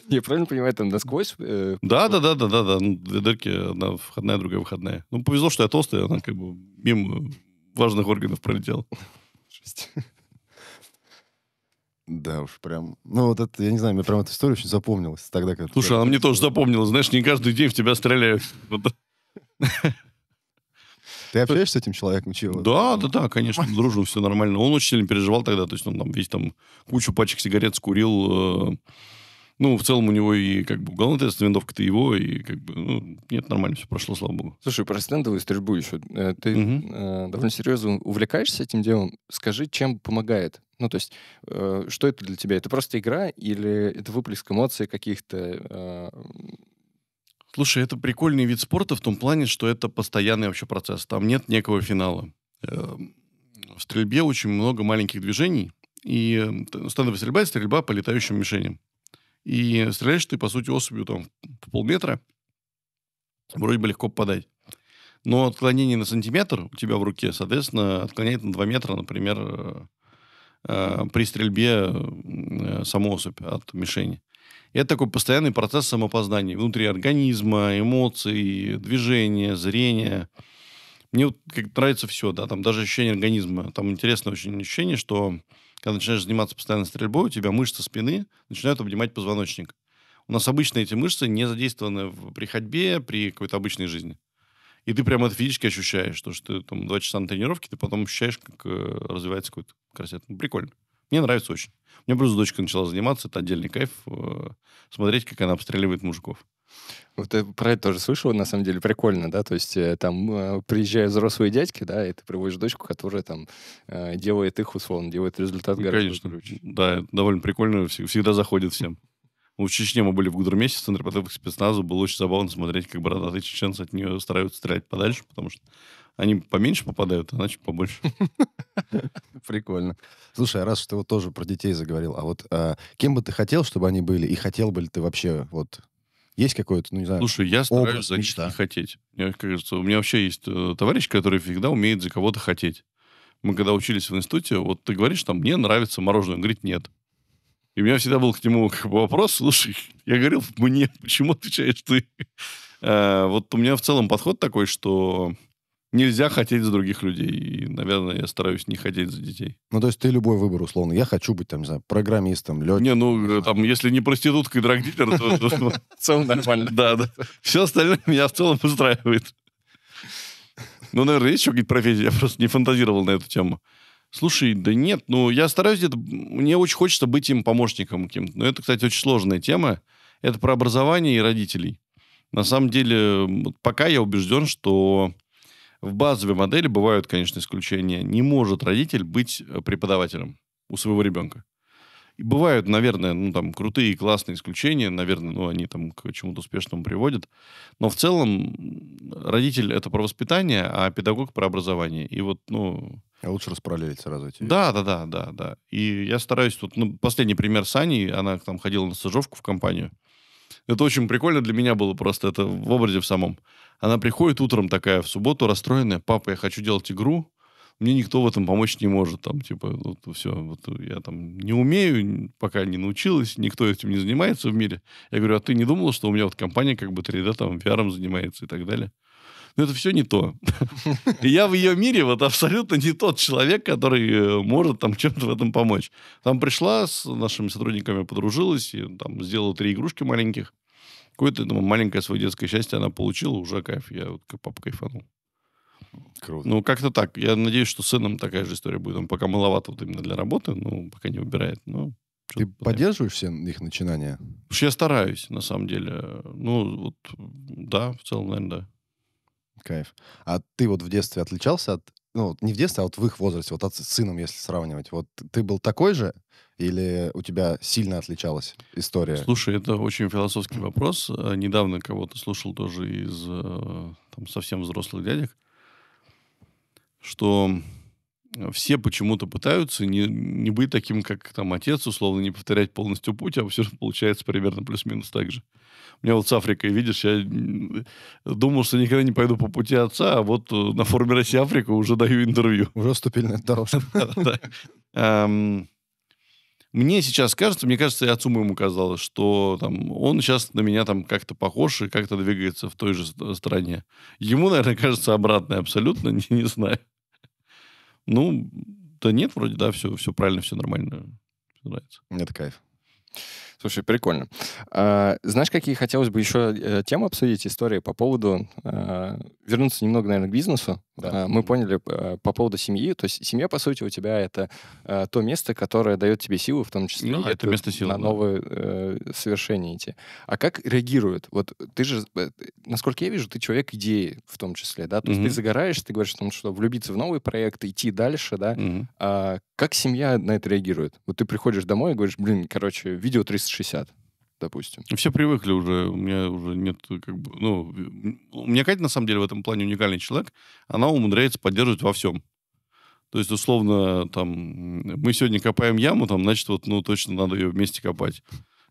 Я правильно понимаю, там насквозь? Э, да, да, да, да, да, да. Ну, две дырки, одна входная, другая выходная. Ну, повезло, что я толстая, она как бы мимо важных органов пролетел. Да уж, прям. Ну вот это, я не знаю, мне прям эта история очень запомнилась тогда, когда... Слушай, она мне тоже запомнилась. Знаешь, не каждый день в тебя стреляют. Ты общаешься с этим человеком? Чего? Да, да, да, конечно, дружу, все нормально. Он очень сильно переживал тогда, то есть он там весь там кучу пачек сигарет скурил, э, ну, в целом у него и как бы уголовный тест, винтовка-то его, и как бы, ну, нет, нормально все прошло, слава богу. Слушай, про стендовую стрельбу еще. Э, ты угу. э, довольно серьезно увлекаешься этим делом. Скажи, чем помогает? Ну, то есть, э, что это для тебя? Это просто игра или это выплеск эмоций каких-то? Э... Слушай, это прикольный вид спорта в том плане, что это постоянный вообще процесс. Там нет некого финала. Э, в стрельбе очень много маленьких движений, и э, ну, стендовая стрельба — это стрельба по летающим мишеням. И стреляешь ты, по сути, особью там в полметра. Вроде бы легко попадать. Но отклонение на сантиметр у тебя в руке, соответственно, отклоняет на 2 метра, например, э, при стрельбе э, саму особь от мишени. это такой постоянный процесс самопознания внутри организма, эмоций, движения, зрения. Мне вот как нравится все, да, там даже ощущение организма. Там интересное очень ощущение, что когда начинаешь заниматься постоянной стрельбой, у тебя мышцы спины начинают обнимать позвоночник. У нас обычно эти мышцы не задействованы при ходьбе, при какой-то обычной жизни. И ты прямо это физически ощущаешь, то, что ты там два часа на тренировке, ты потом ощущаешь, как э, развивается какой-то корсет. Ну, прикольно. Мне нравится очень. У меня просто дочка начала заниматься, это отдельный кайф. Э, смотреть, как она обстреливает мужиков. Вот ты про это тоже слышал, на самом деле, прикольно, да, то есть э, там э, приезжают взрослые дядьки, да, и ты приводишь дочку, которая там э, делает их, условно, делает результат ну, гораздо Конечно, лучше. да, довольно прикольно, всегда заходит всем. Ну, в Чечне мы были в Гудермесе, в центре подготовки спецназу, было очень забавно смотреть, как бородатые чеченцы от нее стараются стрелять подальше, потому что они поменьше попадают, а иначе побольше. Прикольно. Слушай, а раз что ты вот тоже про детей заговорил, а вот а, кем бы ты хотел, чтобы они были, и хотел бы ли ты вообще вот есть какое-то, ну, не знаю, Слушай, я стараюсь за них не хотеть. Мне кажется, у меня вообще есть э, товарищ, который всегда умеет за кого-то хотеть. Мы когда учились в институте, вот ты говоришь, там, мне нравится мороженое. Он говорит, нет. И у меня всегда был к нему как бы, вопрос, слушай, я говорил, мне, почему отвечаешь ты? Э, вот у меня в целом подход такой, что нельзя хотеть за других людей. И, наверное, я стараюсь не хотеть за детей. Ну, то есть ты любой выбор, условно. Я хочу быть, там, не знаю, программистом, летчиком. Не, ну, э, там, если не проститутка и драгдилер, то... В целом нормально. Да, да. Все остальное меня в целом устраивает. Ну, наверное, есть еще какие-то профессии? Я просто не фантазировал на эту тему. Слушай, да нет, ну, я стараюсь где-то... Мне очень хочется быть им помощником каким-то. Но это, кстати, очень сложная тема. Это про образование и родителей. На самом деле, пока я убежден, что в базовой модели бывают, конечно, исключения. Не может родитель быть э, преподавателем у своего ребенка. И бывают, наверное, ну, там, крутые классные исключения, наверное, ну, они там к чему-то успешному приводят. Но в целом родитель — это про воспитание, а педагог — про образование. И вот, ну... А лучше распараллелить сразу эти Да, да, да, да, да. И я стараюсь вот Ну, последний пример Сани, она там ходила на стажировку в компанию, это очень прикольно для меня было просто, это в образе в самом. Она приходит утром такая, в субботу расстроенная, папа, я хочу делать игру, мне никто в этом помочь не может, там, типа, вот все, вот я там не умею, пока не научилась, никто этим не занимается в мире. Я говорю, а ты не думала, что у меня вот компания как бы 3D там VR занимается и так далее? Но это все не то. Я в ее мире вот абсолютно не тот человек, который э, может там чем-то в этом помочь. Там пришла, с нашими сотрудниками подружилась, и, там сделала три игрушки маленьких какое-то, думаю, ну, маленькое свое детское счастье она получила, уже кайф. Я вот как папа кайфанул. Круто. Ну, как-то так. Я надеюсь, что с сыном такая же история будет. Он пока маловато вот именно для работы, ну, пока не выбирает. Но ты поддерживаешь все их начинания? Уж я стараюсь, на самом деле. Ну, вот, да, в целом, наверное, да. Кайф. А ты вот в детстве отличался от... Ну, не в детстве, а вот в их возрасте, вот от, с сыном, если сравнивать. Вот ты был такой же или у тебя сильно отличалась история? Слушай, это очень философский вопрос. А, недавно кого-то слушал тоже из а, там, совсем взрослых дядек, что все почему-то пытаются не, не быть таким, как там отец, условно, не повторять полностью путь, а все же получается примерно плюс-минус так же. У меня вот с Африкой, видишь, я думал, что никогда не пойду по пути отца, а вот э, на форуме Россия Африка уже даю интервью. Уже ступили на дорожку. мне сейчас кажется, мне кажется, и отцу моему казалось, что там, он сейчас на меня там как-то похож и как-то двигается в той же стороне. Ему, наверное, кажется обратное абсолютно, не, не знаю. Ну, да нет, вроде, да, все, все правильно, все нормально. Все нравится. Это кайф. Слушай, прикольно. А, знаешь, какие хотелось бы еще э, темы обсудить, истории по поводу... А, вернуться немного, наверное, к бизнесу. Да. А, мы поняли по поводу семьи. То есть семья, по сути, у тебя это то место, которое дает тебе силу, в том числе... Ну, это место силы. На да. новые э, совершения идти. А как реагируют? Вот ты же, э, насколько я вижу, ты человек идеи в том числе, да? То есть угу. ты загораешь, ты говоришь о том, что влюбиться в новый проект, идти дальше, да? Угу. А как семья на это реагирует? Вот ты приходишь домой и говоришь, блин, короче, видео 360 60 допустим. Все привыкли уже, у меня уже нет как бы, ну, у меня Катя, на самом деле, в этом плане уникальный человек, она умудряется поддерживать во всем. То есть, условно, там, мы сегодня копаем яму, там, значит, вот, ну, точно надо ее вместе копать.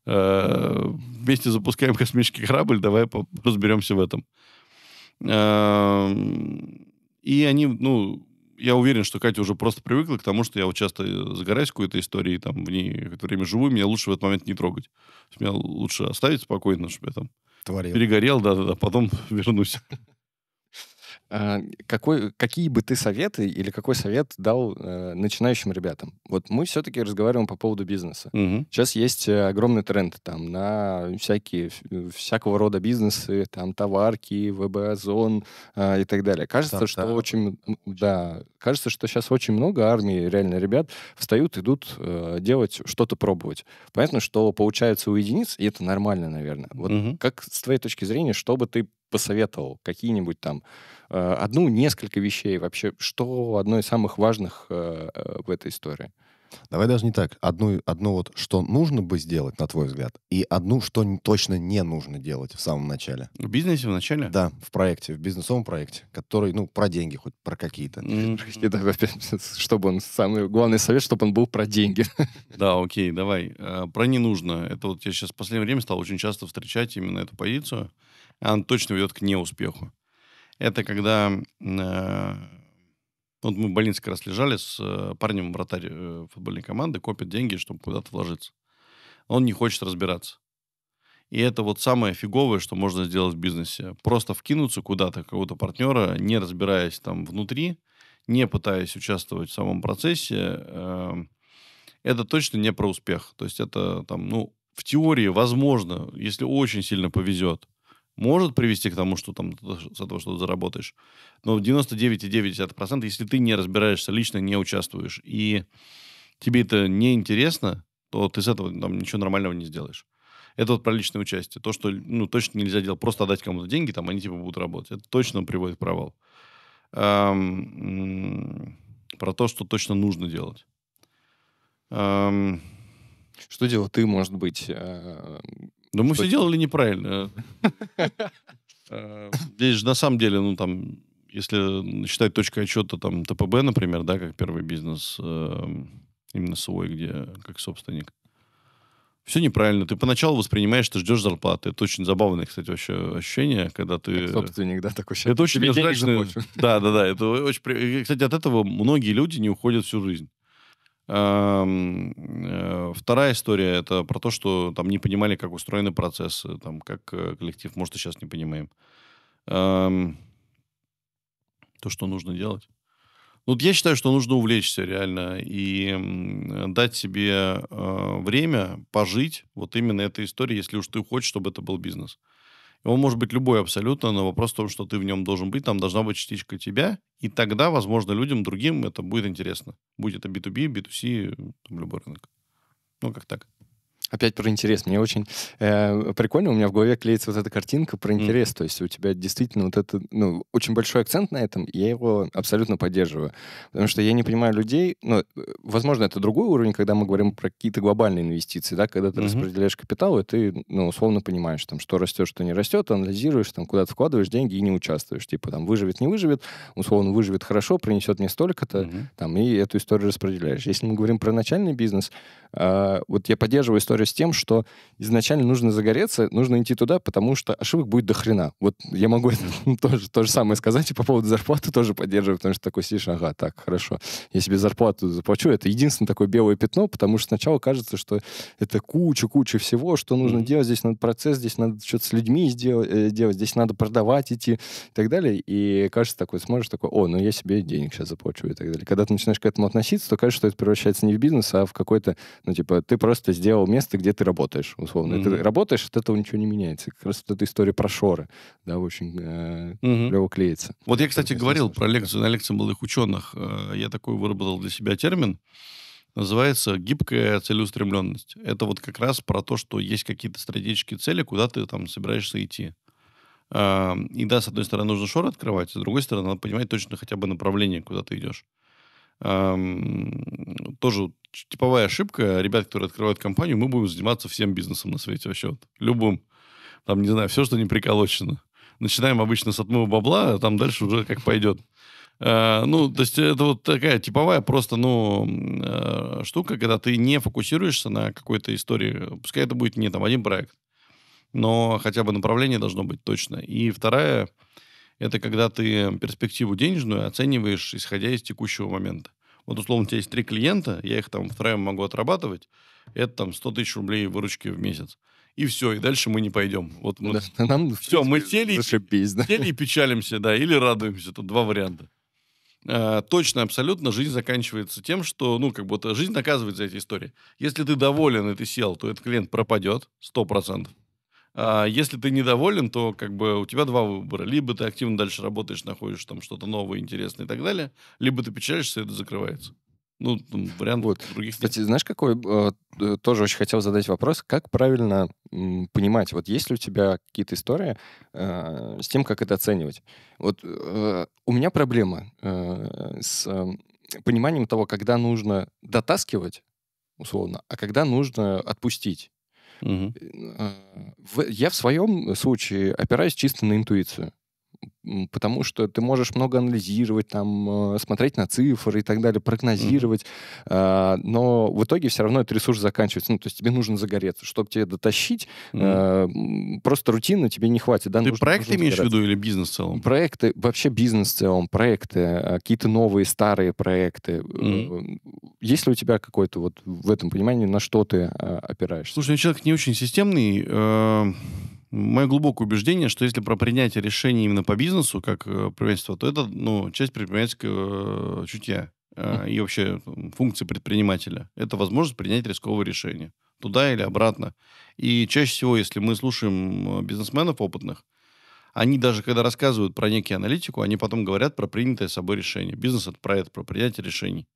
Э, вместе запускаем космический корабль, давай разберемся в этом. Эм, и они, ну, я уверен, что Катя уже просто привыкла к тому, что я вот часто э, загораюсь какой-то историей, там, в ней какое-то время живу, меня лучше в этот момент не трогать. Меня лучше оставить спокойно, чтобы я там Творил. перегорел, да-да-да, потом вернусь. А, какой, какие бы ты советы или какой совет дал э, начинающим ребятам? Вот мы все-таки разговариваем по поводу бизнеса. Угу. Сейчас есть э, огромный тренд там на всякие э, всякого рода бизнесы, там товарки, ВБ-зон э, а, и так далее. Кажется, Стартап. что очень да, кажется, что сейчас очень много армии реально ребят встают, идут э, делать что-то пробовать. Понятно, что получается у единиц и это нормально, наверное. Вот угу. как с твоей точки зрения, что бы ты посоветовал какие-нибудь там Э, одну, несколько вещей вообще, что одно из самых важных э, э, в этой истории? Давай даже не так. Одну, одну вот, что нужно бы сделать, на твой взгляд, и одну, что точно не нужно делать в самом начале. В бизнесе в начале? Да, в проекте, в бизнесовом проекте, который, ну, про деньги хоть, про какие-то. Чтобы он, самый главный совет, чтобы он был про деньги. Да, окей, давай. Про не нужно. Это вот я сейчас в последнее время стал очень часто встречать именно эту позицию. Она точно ведет к неуспеху. Это когда... Э, вот мы в больнице как раз лежали с э, парнем, вратарь э, футбольной команды, копит деньги, чтобы куда-то вложиться. Он не хочет разбираться. И это вот самое фиговое, что можно сделать в бизнесе. Просто вкинуться куда-то, какого-то партнера, не разбираясь там внутри, не пытаясь участвовать в самом процессе, эм, это точно не про успех. То есть это там, ну, в теории возможно, если очень сильно повезет может привести к тому, что там с этого что-то заработаешь. Но 99,9%, если ты не разбираешься лично, не участвуешь, и тебе это не интересно, то ты с этого там, ничего нормального не сделаешь. Это вот про личное участие. То, что ну, точно нельзя делать, просто отдать кому-то деньги, там они типа будут работать. Это точно приводит к провалу. Эм, про то, что точно нужно делать. Эм... Что делать? ты, может быть, э, да мы все делали неправильно. Здесь а. а, же на самом деле, ну там, если считать точкой отчета там ТПБ, например, да, как первый бизнес, э, именно свой, где как собственник, все неправильно. Ты поначалу воспринимаешь, ты ждешь зарплаты. Это очень забавное, кстати, вообще ощущение, когда ты... Как собственник, да, такой сейчас. Это очень прозрачно. Да, да, да. Это очень... Кстати, от этого многие люди не уходят всю жизнь. Эм, э, вторая история это про то, что там не понимали, как устроены процессы, там, как э, коллектив, может, и сейчас не понимаем. Эм, то, что нужно делать. Ну, вот я считаю, что нужно увлечься реально и дать себе э, время пожить вот именно этой истории, если уж ты хочешь, чтобы это был бизнес. Он может быть любой абсолютно, но вопрос в том, что ты в нем должен быть, там должна быть частичка тебя, и тогда, возможно, людям другим это будет интересно. Будет это B2B, B2C, там, любой рынок. Ну, как так. Опять про интерес. Мне очень э, прикольно, у меня в голове клеится вот эта картинка про интерес. Mm. То есть у тебя действительно вот это, ну, очень большой акцент на этом, и я его абсолютно поддерживаю. Потому что я не понимаю людей, ну, возможно, это другой уровень, когда мы говорим про какие-то глобальные инвестиции, да, когда ты mm-hmm. распределяешь капитал, и ты, ну, условно понимаешь, там, что растет, что не растет, анализируешь, там, куда ты вкладываешь деньги и не участвуешь. Типа, там, выживет, не выживет, условно, выживет хорошо, принесет мне столько-то, mm-hmm. там, и эту историю распределяешь. Если мы говорим про начальный бизнес, э, вот я поддерживаю историю история с тем, что изначально нужно загореться, нужно идти туда, потому что ошибок будет до хрена. Вот я могу это тоже то же самое сказать и по поводу зарплаты тоже поддерживаю, потому что такой сидишь, ага, так, хорошо, я себе зарплату заплачу. Это единственное такое белое пятно, потому что сначала кажется, что это куча-куча всего, что нужно mm-hmm. делать. Здесь надо процесс, здесь надо что-то с людьми сделать, э, делать, здесь надо продавать идти и так далее. И кажется, такой смотришь, такой, о, ну я себе денег сейчас заплачу и так далее. Когда ты начинаешь к этому относиться, то кажется, что это превращается не в бизнес, а в какой-то, ну типа, ты просто сделал место, место, где ты работаешь, условно. Mm-hmm. Ты работаешь, от этого ничего не меняется. Как раз вот эта история про шоры, да, очень э, mm-hmm. клево клеится. Вот я, кстати, это говорил про лекцию на лекции молодых ученых. Э, я такой выработал для себя термин. Называется гибкая целеустремленность. Это вот как раз про то, что есть какие-то стратегические цели, куда ты там собираешься идти. Эм, и да, с одной стороны, нужно шоры открывать, с другой стороны, надо понимать точно хотя бы направление, куда ты идешь тоже типовая ошибка ребят, которые открывают компанию, мы будем заниматься всем бизнесом на свете вообще. Вот, любым. Там, не знаю, все, что не приколочено. Начинаем обычно с отмыва бабла, а там дальше уже как пойдет. А, ну, то есть это вот такая типовая просто, ну, э, штука, когда ты не фокусируешься на какой-то истории. Пускай это будет не там один проект, но хотя бы направление должно быть точно. И вторая это когда ты перспективу денежную оцениваешь, исходя из текущего момента. Вот, условно, у тебя есть три клиента, я их там втроем могу отрабатывать. Это там 100 тысяч рублей выручки в месяц. И все, и дальше мы не пойдем. Вот мы, да, нам, все, мы сели да? и печалимся, да, или радуемся. Тут два варианта. А, точно, абсолютно, жизнь заканчивается тем, что, ну, как будто жизнь наказывает за эти истории. Если ты доволен и ты сел, то этот клиент пропадет сто процентов. А, если ты недоволен, то как бы у тебя два выбора. Либо ты активно дальше работаешь, находишь там что-то новое, интересное и так далее, либо ты печалишься, и это закрывается. Ну, там, вариант вот. других. Кстати, знаешь, какой а, тоже очень хотел задать вопрос, как правильно понимать, вот есть ли у тебя какие-то истории а, с тем, как это оценивать? Вот э, у меня проблема э, с пониманием того, когда нужно дотаскивать, условно, а когда нужно отпустить. Угу. Я в своем случае опираюсь чисто на интуицию потому что ты можешь много анализировать, там, э, смотреть на цифры и так далее, прогнозировать, mm-hmm. э, но в итоге все равно этот ресурс заканчивается. Ну, то есть тебе нужно загореться. Чтобы тебе дотащить, mm-hmm. э, просто рутина тебе не хватит. Да, ты нужно, проекты нужно имеешь в виду или бизнес в целом? Проекты, вообще бизнес в целом, проекты, а, какие-то новые, старые проекты. Mm-hmm. Есть ли у тебя какой-то вот в этом понимании, на что ты э, опираешься? Слушай, я ну, человек не очень системный, э мое глубокое убеждение, что если про принятие решений именно по бизнесу, как э, предпринимательство, то это ну, часть предпринимательского э, чутья э, и вообще функции предпринимателя. Это возможность принять рисковое решение туда или обратно. И чаще всего, если мы слушаем э, бизнесменов опытных, они даже когда рассказывают про некий аналитику, они потом говорят про принятое собой решение. Бизнес это про это, про принятие решений.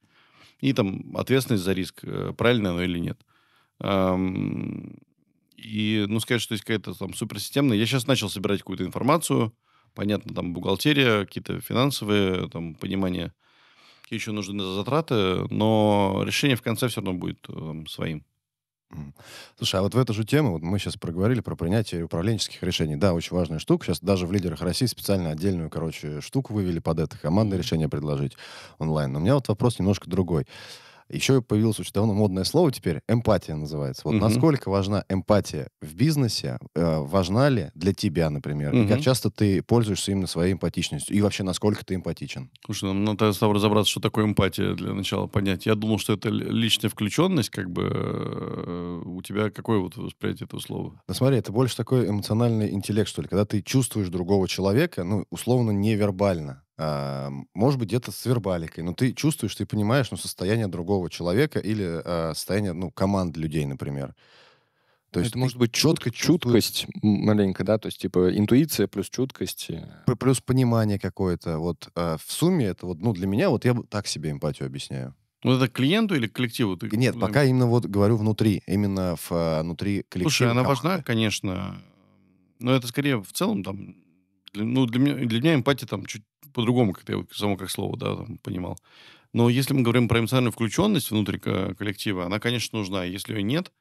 И там ответственность за риск, э, правильно оно или нет. И, ну, сказать, что есть какая-то там суперсистемная... Я сейчас начал собирать какую-то информацию, понятно, там бухгалтерия, какие-то финансовые, там, понимание, какие еще нужны затраты, но решение в конце все равно будет там, эм, своим. Слушай, а вот в эту же тему, вот мы сейчас проговорили про принятие управленческих решений. Да, очень важная штука. Сейчас даже в «Лидерах России» специально отдельную, короче, штуку вывели под это, командное решение предложить онлайн. Но у меня вот вопрос немножко другой. Еще появилось очень давно модное слово теперь, эмпатия называется. Вот угу. насколько важна эмпатия в бизнесе, э, важна ли для тебя, например? Угу. И как часто ты пользуешься именно своей эмпатичностью? И вообще, насколько ты эмпатичен? Слушай, нам ну, надо с тобой разобраться, что такое эмпатия для начала понять. Я думал, что это личная включенность, как бы. Э, у тебя какое вот восприятие этого слова? Да смотри, это больше такой эмоциональный интеллект, что ли, когда ты чувствуешь другого человека, ну, условно, невербально. А, может быть, где-то с вербаликой, но ты чувствуешь, ты понимаешь, ну, состояние другого человека или а, состояние, ну, команд людей, например. То ну, есть это может быть четко чуткость маленькая, да, то есть типа интуиция плюс чуткость. Э. Плюс понимание какое-то. Вот э, в сумме это вот, ну, для меня вот я так себе эмпатию объясняю. Ну это клиенту или коллективу? Ты... Нет, пока именно вот говорю внутри, именно в, а, внутри коллектива. Слушай, она важна, конечно, но это скорее в целом там, ну, для меня, для меня эмпатия там чуть по-другому, как я само как слово да, там, понимал. Но если мы говорим про эмоциональную включенность внутри коллектива, она, конечно, нужна. Если ее нет,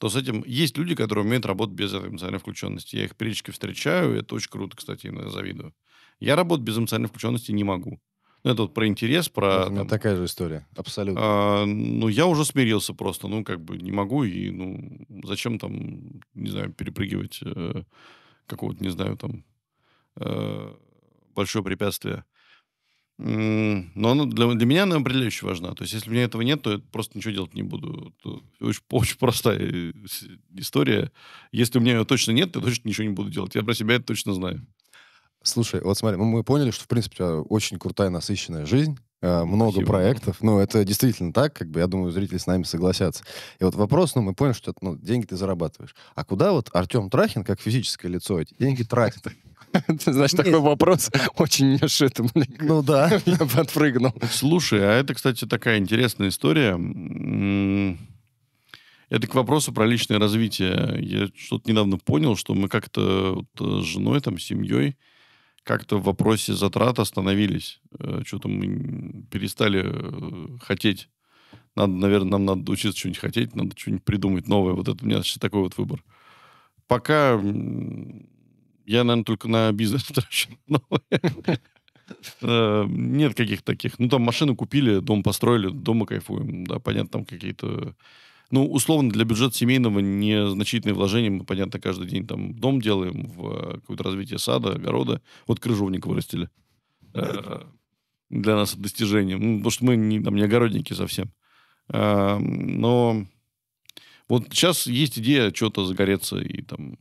то с этим есть люди, которые умеют работать без этой эмоциональной включенности. Я их периодически встречаю, это очень круто, кстати, я завидую. Я работать без эмоциональной включенности не могу. Ну, это вот про интерес, про... Вот у меня такая же история, абсолютно. А, ну, я уже смирился просто, ну, как бы не могу, и, ну, зачем там, не знаю, перепрыгивать э, какого-то, не знаю, там, э, большое препятствие. Но оно для, для меня она определяюще важна. То есть, если у меня этого нет, то я просто ничего делать не буду. очень, очень простая э, история. Если у меня ее точно нет, то я точно ничего не буду делать. Я про себя это точно знаю. Слушай, вот смотри, мы поняли, что, в принципе, у тебя очень крутая, насыщенная жизнь. Э, много Спасибо. проектов. Ну, это действительно так, как бы, я думаю, зрители с нами согласятся. И вот вопрос, ну, мы поняли, что ну, деньги ты зарабатываешь. А куда вот Артем Трахин, как физическое лицо, эти деньги тратит? Значит, такой вопрос очень неожиданно. Ну да. Я подпрыгнул. Слушай, а это, кстати, такая интересная история. Это к вопросу про личное развитие. Я что-то недавно понял, что мы как-то э, с женой, там, семьей, семьей как-то в вопросе затрат остановились. Э, Что-то мы перестали э, хотеть. Надо, наверное, нам надо учиться что-нибудь хотеть, надо что-нибудь придумать новое. Вот это у меня сейчас такой вот выбор. Пока я, наверное, только на бизнес трачу э, Нет каких таких. Ну, там машину купили, дом построили, дома кайфуем. Да, понятно, там какие-то ну, условно, для бюджета семейного незначительные вложения. Мы, понятно, каждый день там дом делаем, в э, какое-то развитие сада, огорода. Вот крыжовник вырастили. Э, для нас это достижение. Ну, потому что мы не, там, не огородники совсем. А, но вот сейчас есть идея что-то загореться и там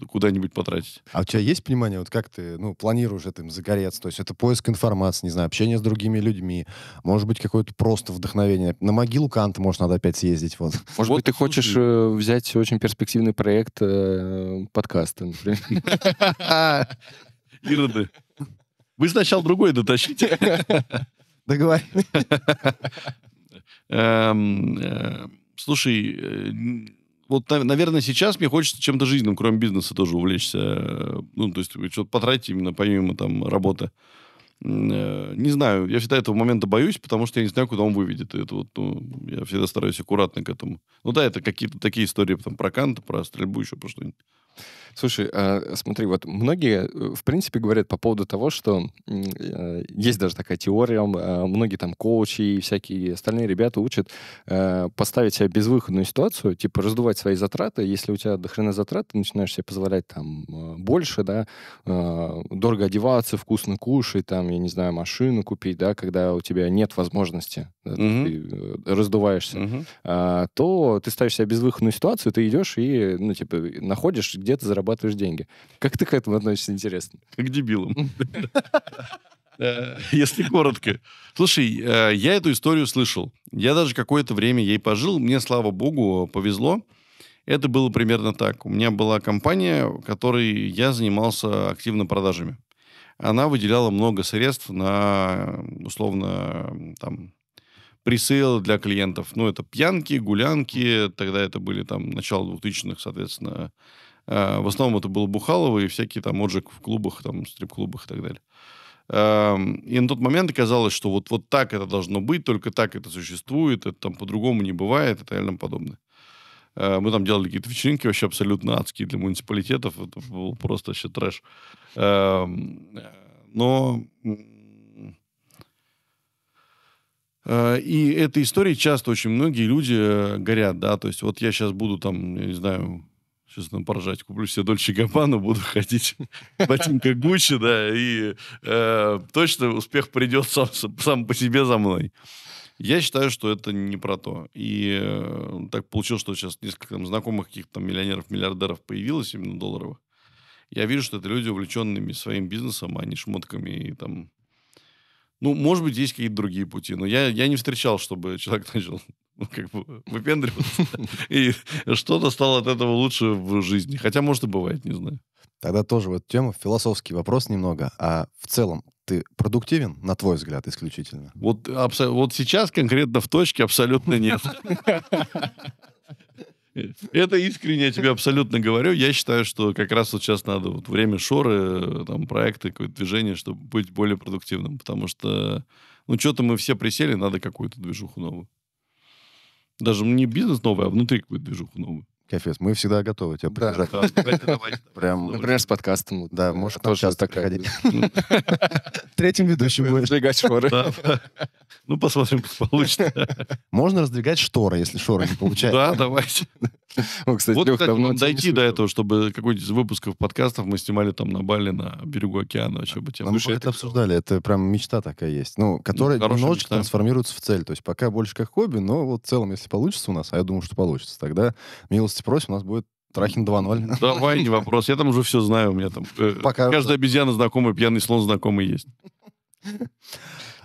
куда-нибудь потратить. А у тебя есть понимание, вот как ты ну, планируешь этим загореться? То есть это поиск информации, не знаю, общение с другими людьми, может быть, какое-то просто вдохновение. На могилу Канта, может, надо опять съездить. Вот. Может вот быть, ты слушай. хочешь э, взять очень перспективный проект э, подкаста, например. Ироды. Вы сначала другой дотащите. Договорились. Эм, э, слушай, э, вот, наверное, сейчас мне хочется чем-то жизненным, кроме бизнеса, тоже увлечься. Э, ну, то есть что-то потратить именно помимо там работы. Э, не знаю, я всегда этого момента боюсь, потому что я не знаю, куда он выведет. это вот, ну, я всегда стараюсь аккуратно к этому. Ну да, это какие-то такие истории там, про Канта, про стрельбу, еще про что-нибудь. Слушай, а, смотри, вот многие, э, в принципе, говорят по поводу того, что э, есть даже такая теория, а, многие там коучи и всякие остальные ребята учат э, поставить себя безвыходную ситуацию, типа раздувать свои затраты. Если у тебя дохрена затрат, ты начинаешь себе позволять там больше, да, а, дорого одеваться, вкусно кушать, там, я не знаю, машину купить, да, когда у тебя нет возможности, да, угу. ты раздуваешься, угу. то ты ставишь себя безвыходную ситуацию, ты идешь и, ну, типа, находишь где-то заработать зарабатываешь деньги. Как ты к этому относишься, интересно? Как дебилом. Э, если коротко. Слушай, э, я эту историю слышал. Я даже какое-то время ей пожил. Мне, слава богу, повезло. Это было примерно так. У меня была компания, которой я занимался активно продажами. Она выделяла много средств на, условно, там, пресейл для клиентов. Ну, это пьянки, гулянки. Тогда это были там начало 2000-х, соответственно, Э, в основном это было Бухалово и всякие там отжиг в клубах, там, стрип-клубах и так далее. Эм, и на тот момент казалось, что вот, вот так это должно быть, только так это существует, это там по-другому не бывает и так далее подобное. Э, мы там делали какие-то вечеринки вообще абсолютно адские для муниципалитетов. Это был просто вообще трэш. Эм, но э, и этой историей часто очень многие люди горят, да, то есть вот я сейчас буду там, я не знаю, Сейчас там поржать. Куплю себе Дольче Габбана, буду ходить ботинка Гуччи, да, и э, точно успех придет сам, сам по себе за мной. Я считаю, что это не про то. И э, так получилось, что сейчас несколько там, знакомых каких-то миллионеров, миллиардеров появилось именно долларовых. Я вижу, что это люди, увлеченными своим бизнесом, а не шмотками и там ну, может быть, есть какие-то другие пути, но я, я не встречал, чтобы человек начал ну, как бы выпендриваться. И что-то стало от этого лучше в жизни. Хотя, может, и бывает, не знаю. Тогда тоже вот тема, философский вопрос немного. А в целом ты продуктивен, на твой взгляд, исключительно? Вот, абсо- вот сейчас конкретно в точке абсолютно нет. Это искренне я тебе абсолютно говорю. Я считаю, что как раз вот сейчас надо вот время шоры, э, там, проекты, какое-то движение, чтобы быть более продуктивным. Потому что, ну, что-то мы все присели, надо какую-то движуху новую. Даже не бизнес новый, а внутри какую-то движуху новую. Кафес, мы всегда готовы тебя поддержать. Прям, Например, с подкастом. Да, э, можешь тоже так приходить. Третьим ведущим будешь. Раздвигать шоры. Ну, посмотрим, получится. Можно раздвигать шторы, если шоры не получается. Да, давайте. Ну, кстати, вот, Лех, кстати, давно дойти до этого, чтобы какой-нибудь из выпусков подкастов мы снимали там на Бали, на берегу океана. Вообще бы тема. Мы же это обсуждали, это прям мечта такая есть. Ну, которая ну, немножечко мечта. трансформируется в цель. То есть пока больше как хобби, но вот в целом, если получится у нас, а я думаю, что получится, тогда милости просим, у нас будет Трахин 2.0. Давай, не вопрос. Я там уже все знаю. У меня там... Э, пока Каждая обезьяна знакомая, пьяный слон знакомый есть.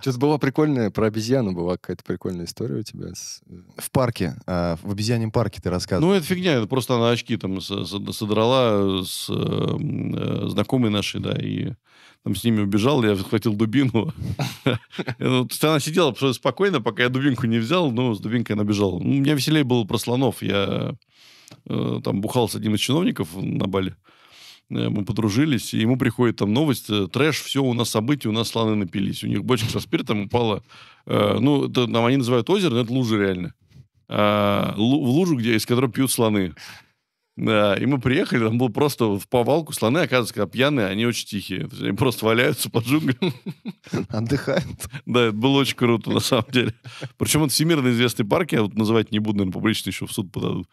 Что-то было прикольное про обезьяну. Была какая-то прикольная история у тебя. С... Э, в парке, э, в обезьяньем парке ты рассказывал. Ну, это фигня. Это просто она очки там содрала с э, э, знакомой нашей, да, и там с ними убежал, я схватил дубину. Ну, она сидела спокойно, пока я дубинку не взял, но с дубинкой она бежала. Ну, Мне веселее было про слонов. Я э, там бухал с одним из чиновников на Бали. Э, мы подружились, и ему приходит там новость, э, трэш, все, у нас события, у нас слоны напились. У них бочка со спиртом упала, э, ну, это, там они называют озеро, но это лужа реально. А, в лужу, где, из которой пьют слоны. Да, и мы приехали, там было просто в повалку. Слоны, оказывается, когда пьяные, они очень тихие. Они просто валяются по джунглям. Отдыхают. Да, это было очень круто, на самом деле. Причем это всемирно известный парк, я вот называть не буду, наверное, публично еще в суд подадут.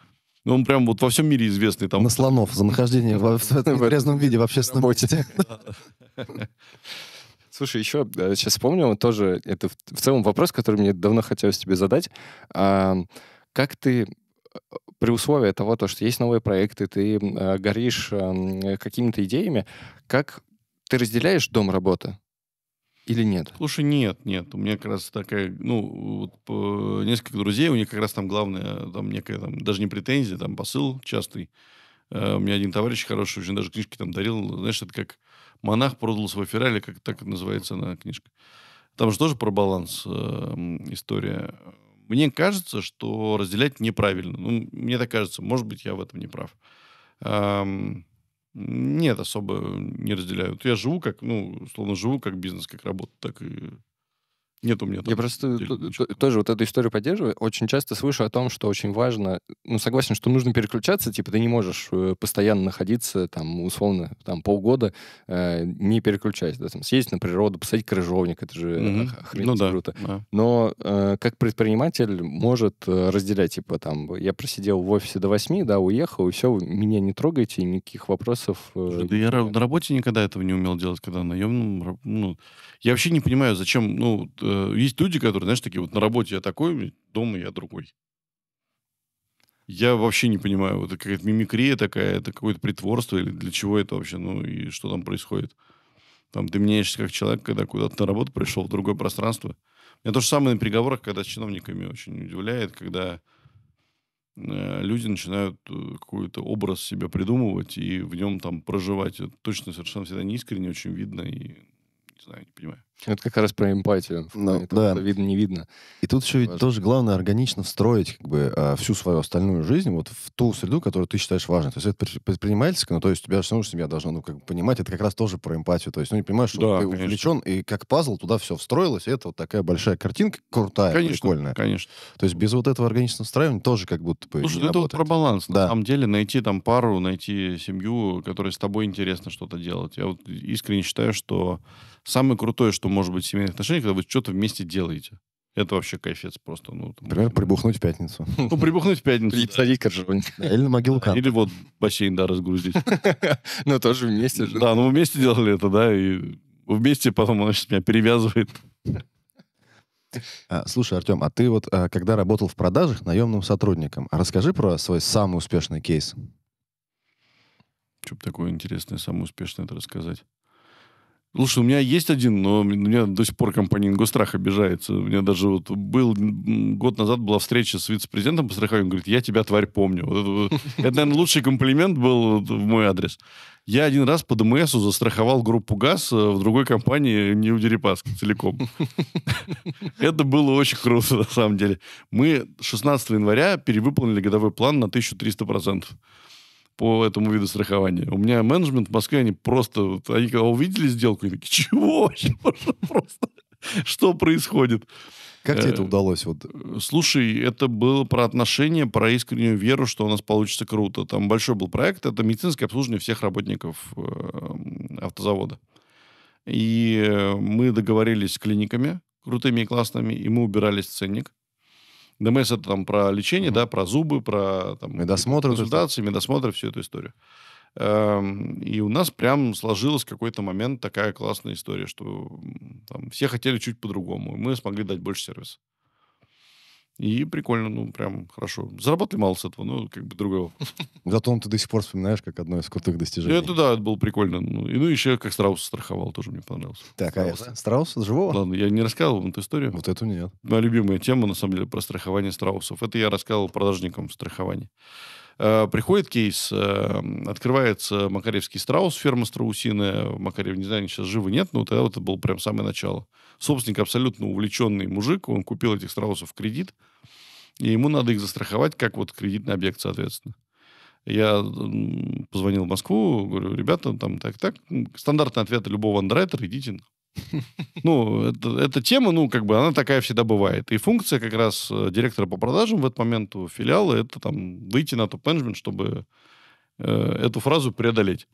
Ну, он прям вот во всем мире известный там. На слонов за нахождение в, в, грязном виде в общественном работе. Слушай, еще сейчас э, вспомнил, тоже это в целом вопрос, который мне давно хотелось тебе задать. Как ты э, при условии того, то, что есть новые проекты, ты э, горишь какими-то идеями, как ты разделяешь дом работа или нет? Слушай, нет, нет. У меня как раз такая, ну, вот, несколько друзей, у них как раз там главное, там некая, там, даже не претензия, там посыл частый. Uh, у меня один товарищ хороший, очень даже книжки там дарил. Знаешь, это как монах продал свой Феррари, как так называется она книжка. Там же тоже про баланс э, история. Мне кажется, что разделять неправильно. Ну, мне так кажется. Может быть, я в этом не прав. Эм, нет, особо э, не разделяю. я живу как, ну, словно живу как бизнес, как работа, так и нет у меня там. Я просто тоже вот эту историю поддерживаю. Очень часто слышу о том, что очень важно... Ну, согласен, что нужно переключаться, типа ты не можешь э, постоянно находиться, там, условно, там, полгода, э, не переключаясь, да, там, съездить на природу, посадить крыжовник, это же mm-hmm. охренеть ну, да, круто. Да. Но э, как предприниматель может э, разделять, типа, там, я просидел в офисе до восьми да, уехал, и все, меня не трогайте, никаких вопросов. Э, да я на работе никогда этого не умел делать, когда наемным... Ну, я вообще не понимаю, зачем, ну, э, есть люди, которые, знаешь, такие вот на работе я такой, дома я другой. Я вообще не понимаю, это какая-то мимикрия такая, это какое-то притворство, или для чего это вообще, ну и что там происходит. Там ты меняешься как человек, когда куда-то на работу пришел, в другое пространство. Меня то же самое на переговорах, когда с чиновниками очень удивляет, когда э, люди начинают э, какой-то образ себя придумывать и в нем там проживать. Это точно совершенно всегда неискренне очень видно. И знаю, не понимаю. Это как раз про эмпатию. Ну, да. Видно, не видно. И тут еще ведь тоже главное органично встроить как бы а, всю свою остальную жизнь вот в ту среду, которую ты считаешь важной. То есть это предпринимательское, но ну, то есть у тебя же самого семья должна ну, как бы понимать, это как раз тоже про эмпатию. То есть ну, не понимаешь, что да, ты конечно. увлечен, и как пазл туда все встроилось, и это вот такая большая картинка крутая, конечно, прикольная. Конечно, То есть без вот этого органичного встраивания тоже как будто бы Слушай, ну, это вот про баланс. Да. На самом деле найти там пару, найти семью, которой с тобой интересно что-то делать. Я вот искренне считаю, что самое крутое, что может быть в семейных отношениях, когда вы что-то вместе делаете. Это вообще кайфец просто. Ну, там, Например, прибухнуть в пятницу. Ну, прибухнуть в пятницу. или садить коржевник. Или на могилу Или вот бассейн, да, разгрузить. Ну, тоже вместе же. Да, ну, вместе делали это, да, и вместе потом она сейчас меня перевязывает. А, слушай, Артем, а ты вот а, когда работал в продажах наемным сотрудником, расскажи про свой самый успешный кейс. Что бы такое интересное, самое успешное это рассказать? Слушай, у меня есть один, но у меня до сих пор компания «Ингострах» обижается. У меня даже вот был... Год назад была встреча с вице-президентом по страхованию. Он говорит, я тебя, тварь, помню. Вот это, это, наверное, лучший комплимент был в мой адрес. Я один раз по ДМС застраховал группу ГАЗ э, в другой компании, не у Дерипаска целиком. Это было очень круто, на самом деле. Мы 16 января перевыполнили годовой план на 1300% по этому виду страхования. У меня менеджмент в Москве, они просто... Они когда увидели сделку, они такие, чего вообще? Просто что происходит? Как тебе э, это удалось? Вот? Слушай, это было про отношения, про искреннюю веру, что у нас получится круто. Там большой был проект, это медицинское обслуживание всех работников э, автозавода. И э, мы договорились с клиниками крутыми и классными, и мы убирали ценник ДМС это там про лечение, угу. да, про зубы, про там, медосмотры, консультации, это. медосмотры, всю эту историю. Эм, и у нас прям сложилась в какой-то момент такая классная история, что там, все хотели чуть по-другому. Мы смогли дать больше сервиса. И прикольно, ну, прям хорошо. Заработали мало с этого, но как бы другого. Зато ты до сих пор вспоминаешь как одно из крутых достижений. Это да, это было прикольно. Ну, и, ну еще как Страус страховал, тоже мне понравился. Так, Страус, а да? Страус живого? Ладно, я не рассказывал вам эту историю. Вот эту нет. Моя любимая тема, на самом деле, про страхование страусов. Это я рассказывал продажникам страхования. Э, приходит кейс, э, открывается Макаревский страус, ферма страусины Макарев, не знаю, они сейчас живы, нет, но тогда вот это было прям самое начало. Собственник абсолютно увлеченный мужик, он купил этих страусов в кредит, и ему надо их застраховать, как вот кредитный объект, соответственно. Я позвонил в Москву, говорю, ребята, там так, так. Стандартный ответ любого андеррайтера, идите Ну, это, эта тема, ну, как бы, она такая всегда бывает. И функция как раз э, директора по продажам в этот момент у филиала это там выйти на топ-менеджмент, чтобы э, эту фразу преодолеть.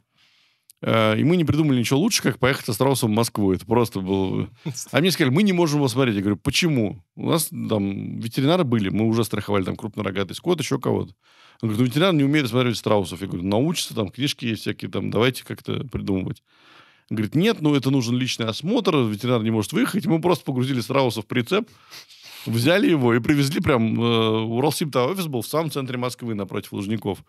Э, и мы не придумали ничего лучше, как поехать Остроусом в Москву. Это просто было... А мне сказали, мы не можем его смотреть. Я говорю, почему? У нас там ветеринары были, мы уже страховали там крупнорогатый скот, еще кого-то. Он говорит, ну, ветеринар не умеет смотреть страусов. Я говорю, научится, там книжки есть всякие, там, давайте как-то придумывать. Говорит, нет, ну это нужен личный осмотр, ветеринар не может выехать. Мы просто погрузили страуса в прицеп, взяли его и привезли прям... Э, Уралсибта офис был в самом центре Москвы, напротив Лужников.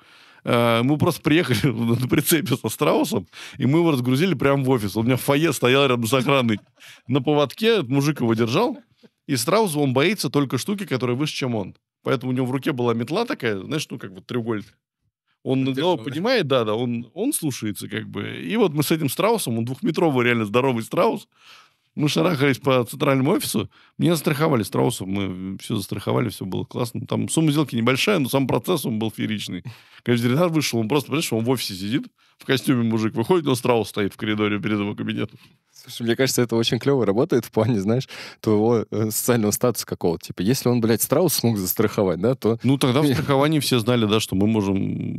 Э, мы просто приехали на прицепе со страусом, и мы его разгрузили прямо в офис. у меня в фойе стоял рядом с охраной. На поводке мужик его держал, и страус, он боится только штуки, которые выше, чем он. Поэтому у него в руке была метла такая, знаешь, ну, как вот треугольник. Он ну, Поддержал, да, понимает, да-да, он, он слушается как бы. И вот мы с этим страусом, он двухметровый реально здоровый страус, мы шарахались по центральному офису, меня застраховали Страусом, мы все застраховали, все было классно. Там сумма сделки небольшая, но сам процесс, он был фееричный. Конечно, ветеринар вышел, он просто, понимаешь, он в офисе сидит, в костюме мужик выходит, но страус стоит в коридоре перед его кабинетом. Слушай, мне кажется, это очень клево работает в плане, знаешь, твоего э, социального статуса какого-то. Типа, если он, блядь, страус смог застраховать, да, то... Ну, тогда в страховании все знали, да, что мы можем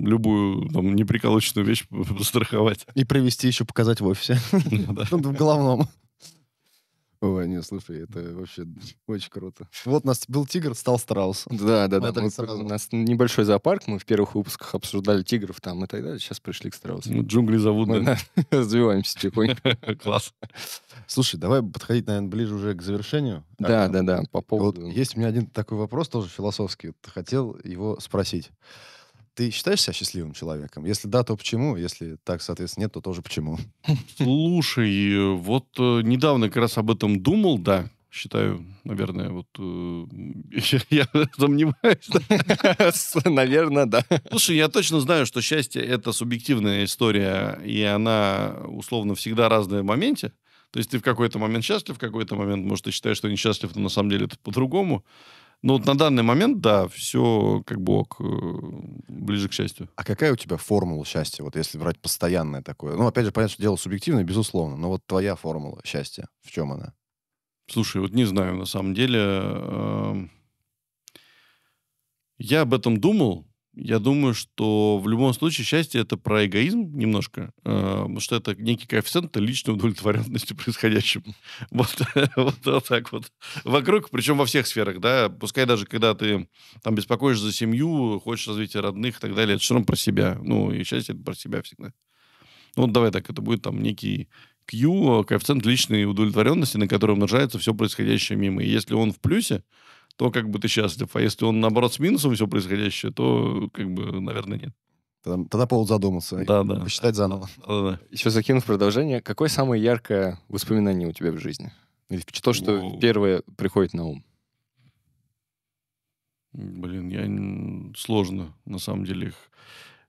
любую там неприколоченную вещь застраховать И привести еще показать в офисе. Ну ну, в головном. Ой, не, слушай, это вообще очень круто. Вот у нас был тигр, стал страус. Да, да, да. Мы, у нас небольшой зоопарк, мы в первых выпусках обсуждали тигров там и так далее, сейчас пришли к страусам. Ну, джунгли зовут, мы, да. Развиваемся тихонько. Класс. Слушай, давай подходить, наверное, ближе уже к завершению. Да, да, да, по поводу... есть у меня один такой вопрос, тоже философский. Хотел его спросить. Ты считаешь себя счастливым человеком? Если да, то почему? Если так, соответственно, нет, то тоже почему? Слушай, вот э, недавно как раз об этом думал, да, считаю, наверное, вот э, я, я сомневаюсь. Наверное, да. Слушай, я точно знаю, что счастье это субъективная история, и она условно всегда разная в моменте. То есть ты в какой-то момент счастлив, в какой-то момент, может, ты считаешь, что несчастлив, но на самом деле это по-другому. Ну, вот на данный момент, да, все как бы ок, э, ближе к счастью. А какая у тебя формула счастья, вот если брать постоянное такое? Ну, опять же, понятно, что дело субъективное, безусловно, но вот твоя формула счастья, в чем она? Слушай, вот не знаю, на самом деле. Эм, я об этом думал, я думаю, что в любом случае счастье это про эгоизм немножко, э, потому что это некий коэффициент личной удовлетворенности происходящим. Вот, вот, вот так вот. Вокруг, причем во всех сферах, да, пускай даже когда ты там беспокоишься за семью, хочешь развития родных и так далее, это все равно про себя. Ну, и счастье это про себя всегда. Ну, вот давай так, это будет там некий Q, коэффициент личной удовлетворенности, на который умножается все происходящее мимо. И если он в плюсе, то как бы ты счастлив. А если он, наоборот, с минусом все происходящее, то, как бы, наверное, нет. Тогда, тогда повод задуматься. Да, да. Посчитать заново. Да, да. Еще закину в продолжение, какое самое яркое воспоминание у тебя в жизни? Или то, что Воу. первое приходит на ум? Блин, я... сложно, на самом деле, их...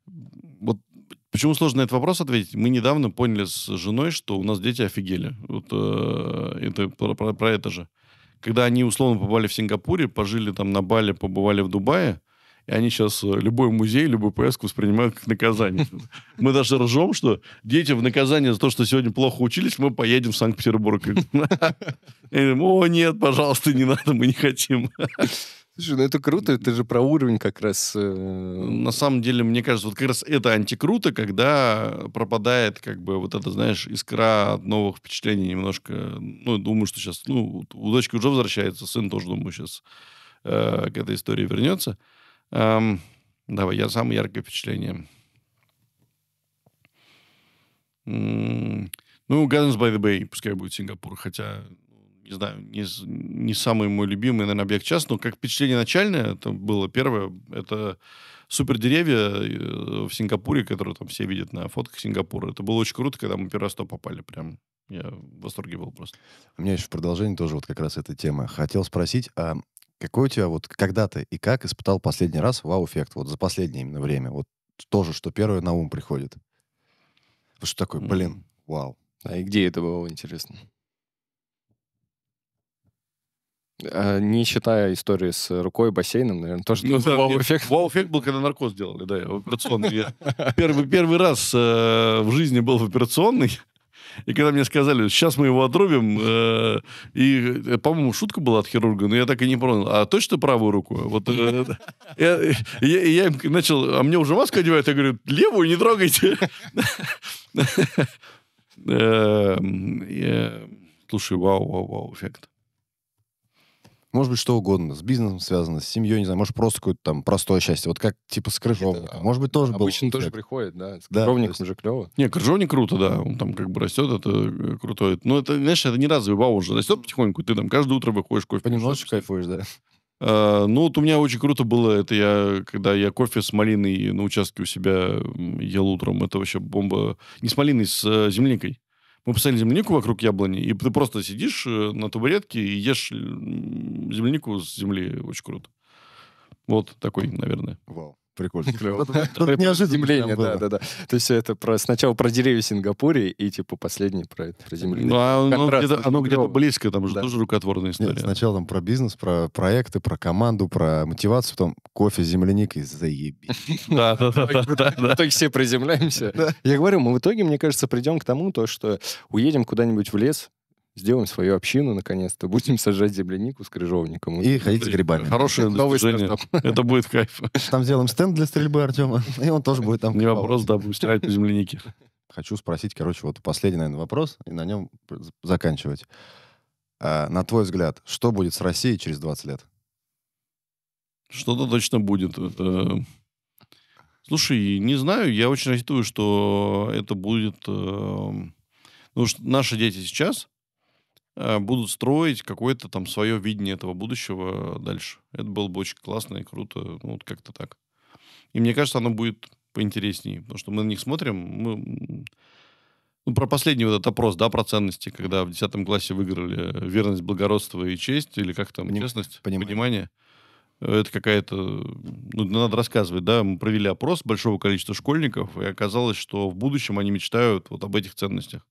Вот почему сложно на этот вопрос ответить? Мы недавно поняли с женой, что у нас дети офигели. Вот э, это про, про, про это же когда они условно побывали в Сингапуре, пожили там на Бали, побывали в Дубае, и они сейчас э, любой музей, любую поездку воспринимают как наказание. Мы даже ржем, что дети в наказание за то, что сегодня плохо учились, мы поедем в Санкт-Петербург. О, нет, пожалуйста, не надо, мы не хотим. Слушай, ну это круто, это же про уровень как раз. Э, На самом деле, мне кажется, вот как раз это антикруто, когда пропадает как бы вот это, знаешь, искра от новых впечатлений немножко. Ну, думаю, что сейчас, ну, у дочки уже возвращается, сын тоже, думаю, сейчас э, к этой истории вернется. Эм, давай, я самое яркое впечатление. М-м, ну, Gardens by the Bay, пускай будет Сингапур, хотя не знаю, не, не самый мой любимый, наверное, объект час, но как впечатление начальное, это было первое, это супер деревья э, в Сингапуре, которые там все видят на фотках Сингапура. Это было очень круто, когда мы первый раз туда попали, прям я в восторге был просто. У меня еще в продолжении тоже вот как раз эта тема. Хотел спросить, а какой у тебя вот когда ты и как испытал последний раз вау-эффект, вот за последнее именно время, вот тоже, что первое на ум приходит? Вот что такое, блин, вау. А и где это было, интересно? А, не считая истории с рукой, бассейном, наверное, тоже ну, да, вау-эффект. Вау-эффект был, когда наркоз делали, да, в операционной. первый, первый раз э, в жизни был в операционной. И когда мне сказали, сейчас мы его отрубим, э, и, э, по-моему, шутка была от хирурга, но я так и не понял, а точно правую руку? Вот, э, я, я им начал, а мне уже маску одевают, я говорю, левую не трогайте. Слушай, вау, вау, вау, эффект. Может быть, что угодно. С бизнесом связано, с семьей, не знаю. Может, просто какое-то там простое счастье. Вот как, типа, с крыжовником. А, может быть, тоже был. Обычно тоже приходит, да. С крыжовником да, же клево. Не, крыжовник круто, да. Он там как бы растет, это э, круто. Но это, знаешь, это не разовый бау, он же растет потихоньку. Ты там каждое утро выходишь, кофе Понемножечку кайфуешь, да. Uh, ну, вот у меня очень круто было, это я, когда я кофе с малиной на участке у себя ел утром, это вообще бомба. Не с малиной, с uh, земляникой. Мы посадили землянику вокруг яблони, и ты просто сидишь э, на табуретке и ешь землянику с земли. Очень круто. Вот такой, наверное. Вау. Прикольно. Клево. Тут неожиданно. да, да, да. То есть это про сначала про деревья в Сингапуре и типа последний про это, про землю. Ну, а оно где-то, оно где-то близко, там уже тоже рукотворная история. сначала там про бизнес, про проекты, про команду, про мотивацию, потом кофе с земляникой, заебись. Да, да, да. В итоге все приземляемся. Я говорю, мы в итоге, мне кажется, придем к тому, то, что уедем куда-нибудь в лес, сделаем свою общину, наконец-то. Будем сажать землянику с крыжовником. И ходить с грибами. Хорошее Новый достижение. Это будет кайф. Там сделаем стенд для стрельбы Артема, и он тоже будет там. Не вопрос, да, будем стрелять по землянике. Хочу спросить, короче, вот последний, наверное, вопрос, и на нем заканчивать. А, на твой взгляд, что будет с Россией через 20 лет? Что-то точно будет. Это... Слушай, не знаю, я очень рассчитываю, что это будет... Ну, что наши дети сейчас, Э, будут строить какое-то там свое видение этого будущего дальше. Это было бы очень классно и круто, ну, вот как-то так. И мне кажется, оно будет поинтереснее, потому что мы на них смотрим, мы... Ну, про последний вот этот опрос, да, про ценности, когда в 10 классе выиграли э, верность, благородство и честь, или как там, Поним... честность, понимание. понимание. Это какая-то... Ну, надо рассказывать, да, мы провели опрос большого количества школьников, и оказалось, что в будущем они мечтают вот об этих ценностях.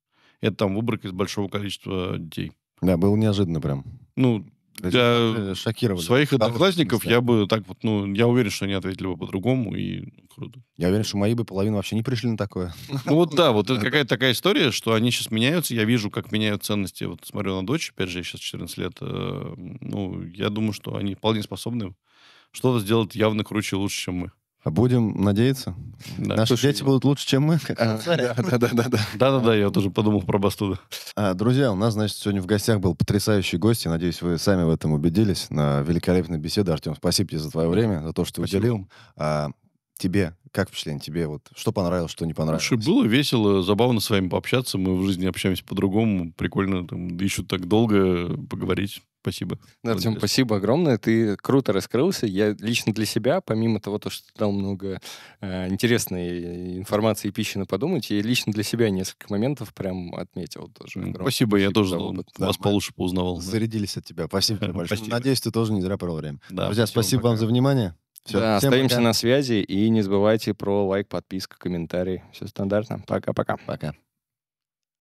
Это там выборка из большого количества детей. Да, было неожиданно прям. Ну, для шокировали. своих одноклассников я бы так вот, ну, я уверен, что они ответили бы по-другому, и ну, круто. Я уверен, что мои бы половина вообще не пришли на такое. Ну вот да, вот это какая-то такая история, что они сейчас меняются, я вижу, как меняют ценности. Вот смотрю на дочь, опять же, ей сейчас 14 лет. Э, ну, я думаю, что они вполне способны что-то сделать явно круче и лучше, чем мы. Будем надеяться. Да, Наши слушай, дети будут лучше, чем мы. Да-да-да. Да-да-да, я тоже подумал про бастуду. А, друзья, у нас, значит, сегодня в гостях был потрясающий гость. Надеюсь, вы сами в этом убедились. На великолепной беседе, Артем, спасибо тебе за твое время, за то, что уделил. А, тебе как впечатление? Тебе вот что понравилось, что не понравилось? Слушай, было весело, забавно с вами пообщаться. Мы в жизни общаемся по-другому. Прикольно там еще так долго поговорить. Спасибо. Да, ну, Артем, спасибо огромное. Ты круто раскрылся. Я лично для себя, помимо того, то, что ты дал много э, интересной информации и пищи на подумать, я лично для себя несколько моментов прям отметил тоже. огромное. Спасибо, спасибо, я тоже опыт. Да, вас получше поузнавал. Зарядились да. от тебя. Спасибо тебе большое. Спасибо. Надеюсь, ты тоже не зря провел время. Да, Друзья, спасибо, спасибо вам за внимание. Все, да, остаемся пока. на связи и не забывайте про лайк, подписку, комментарий. Все стандартно. Пока-пока. Пока. -пока. пока.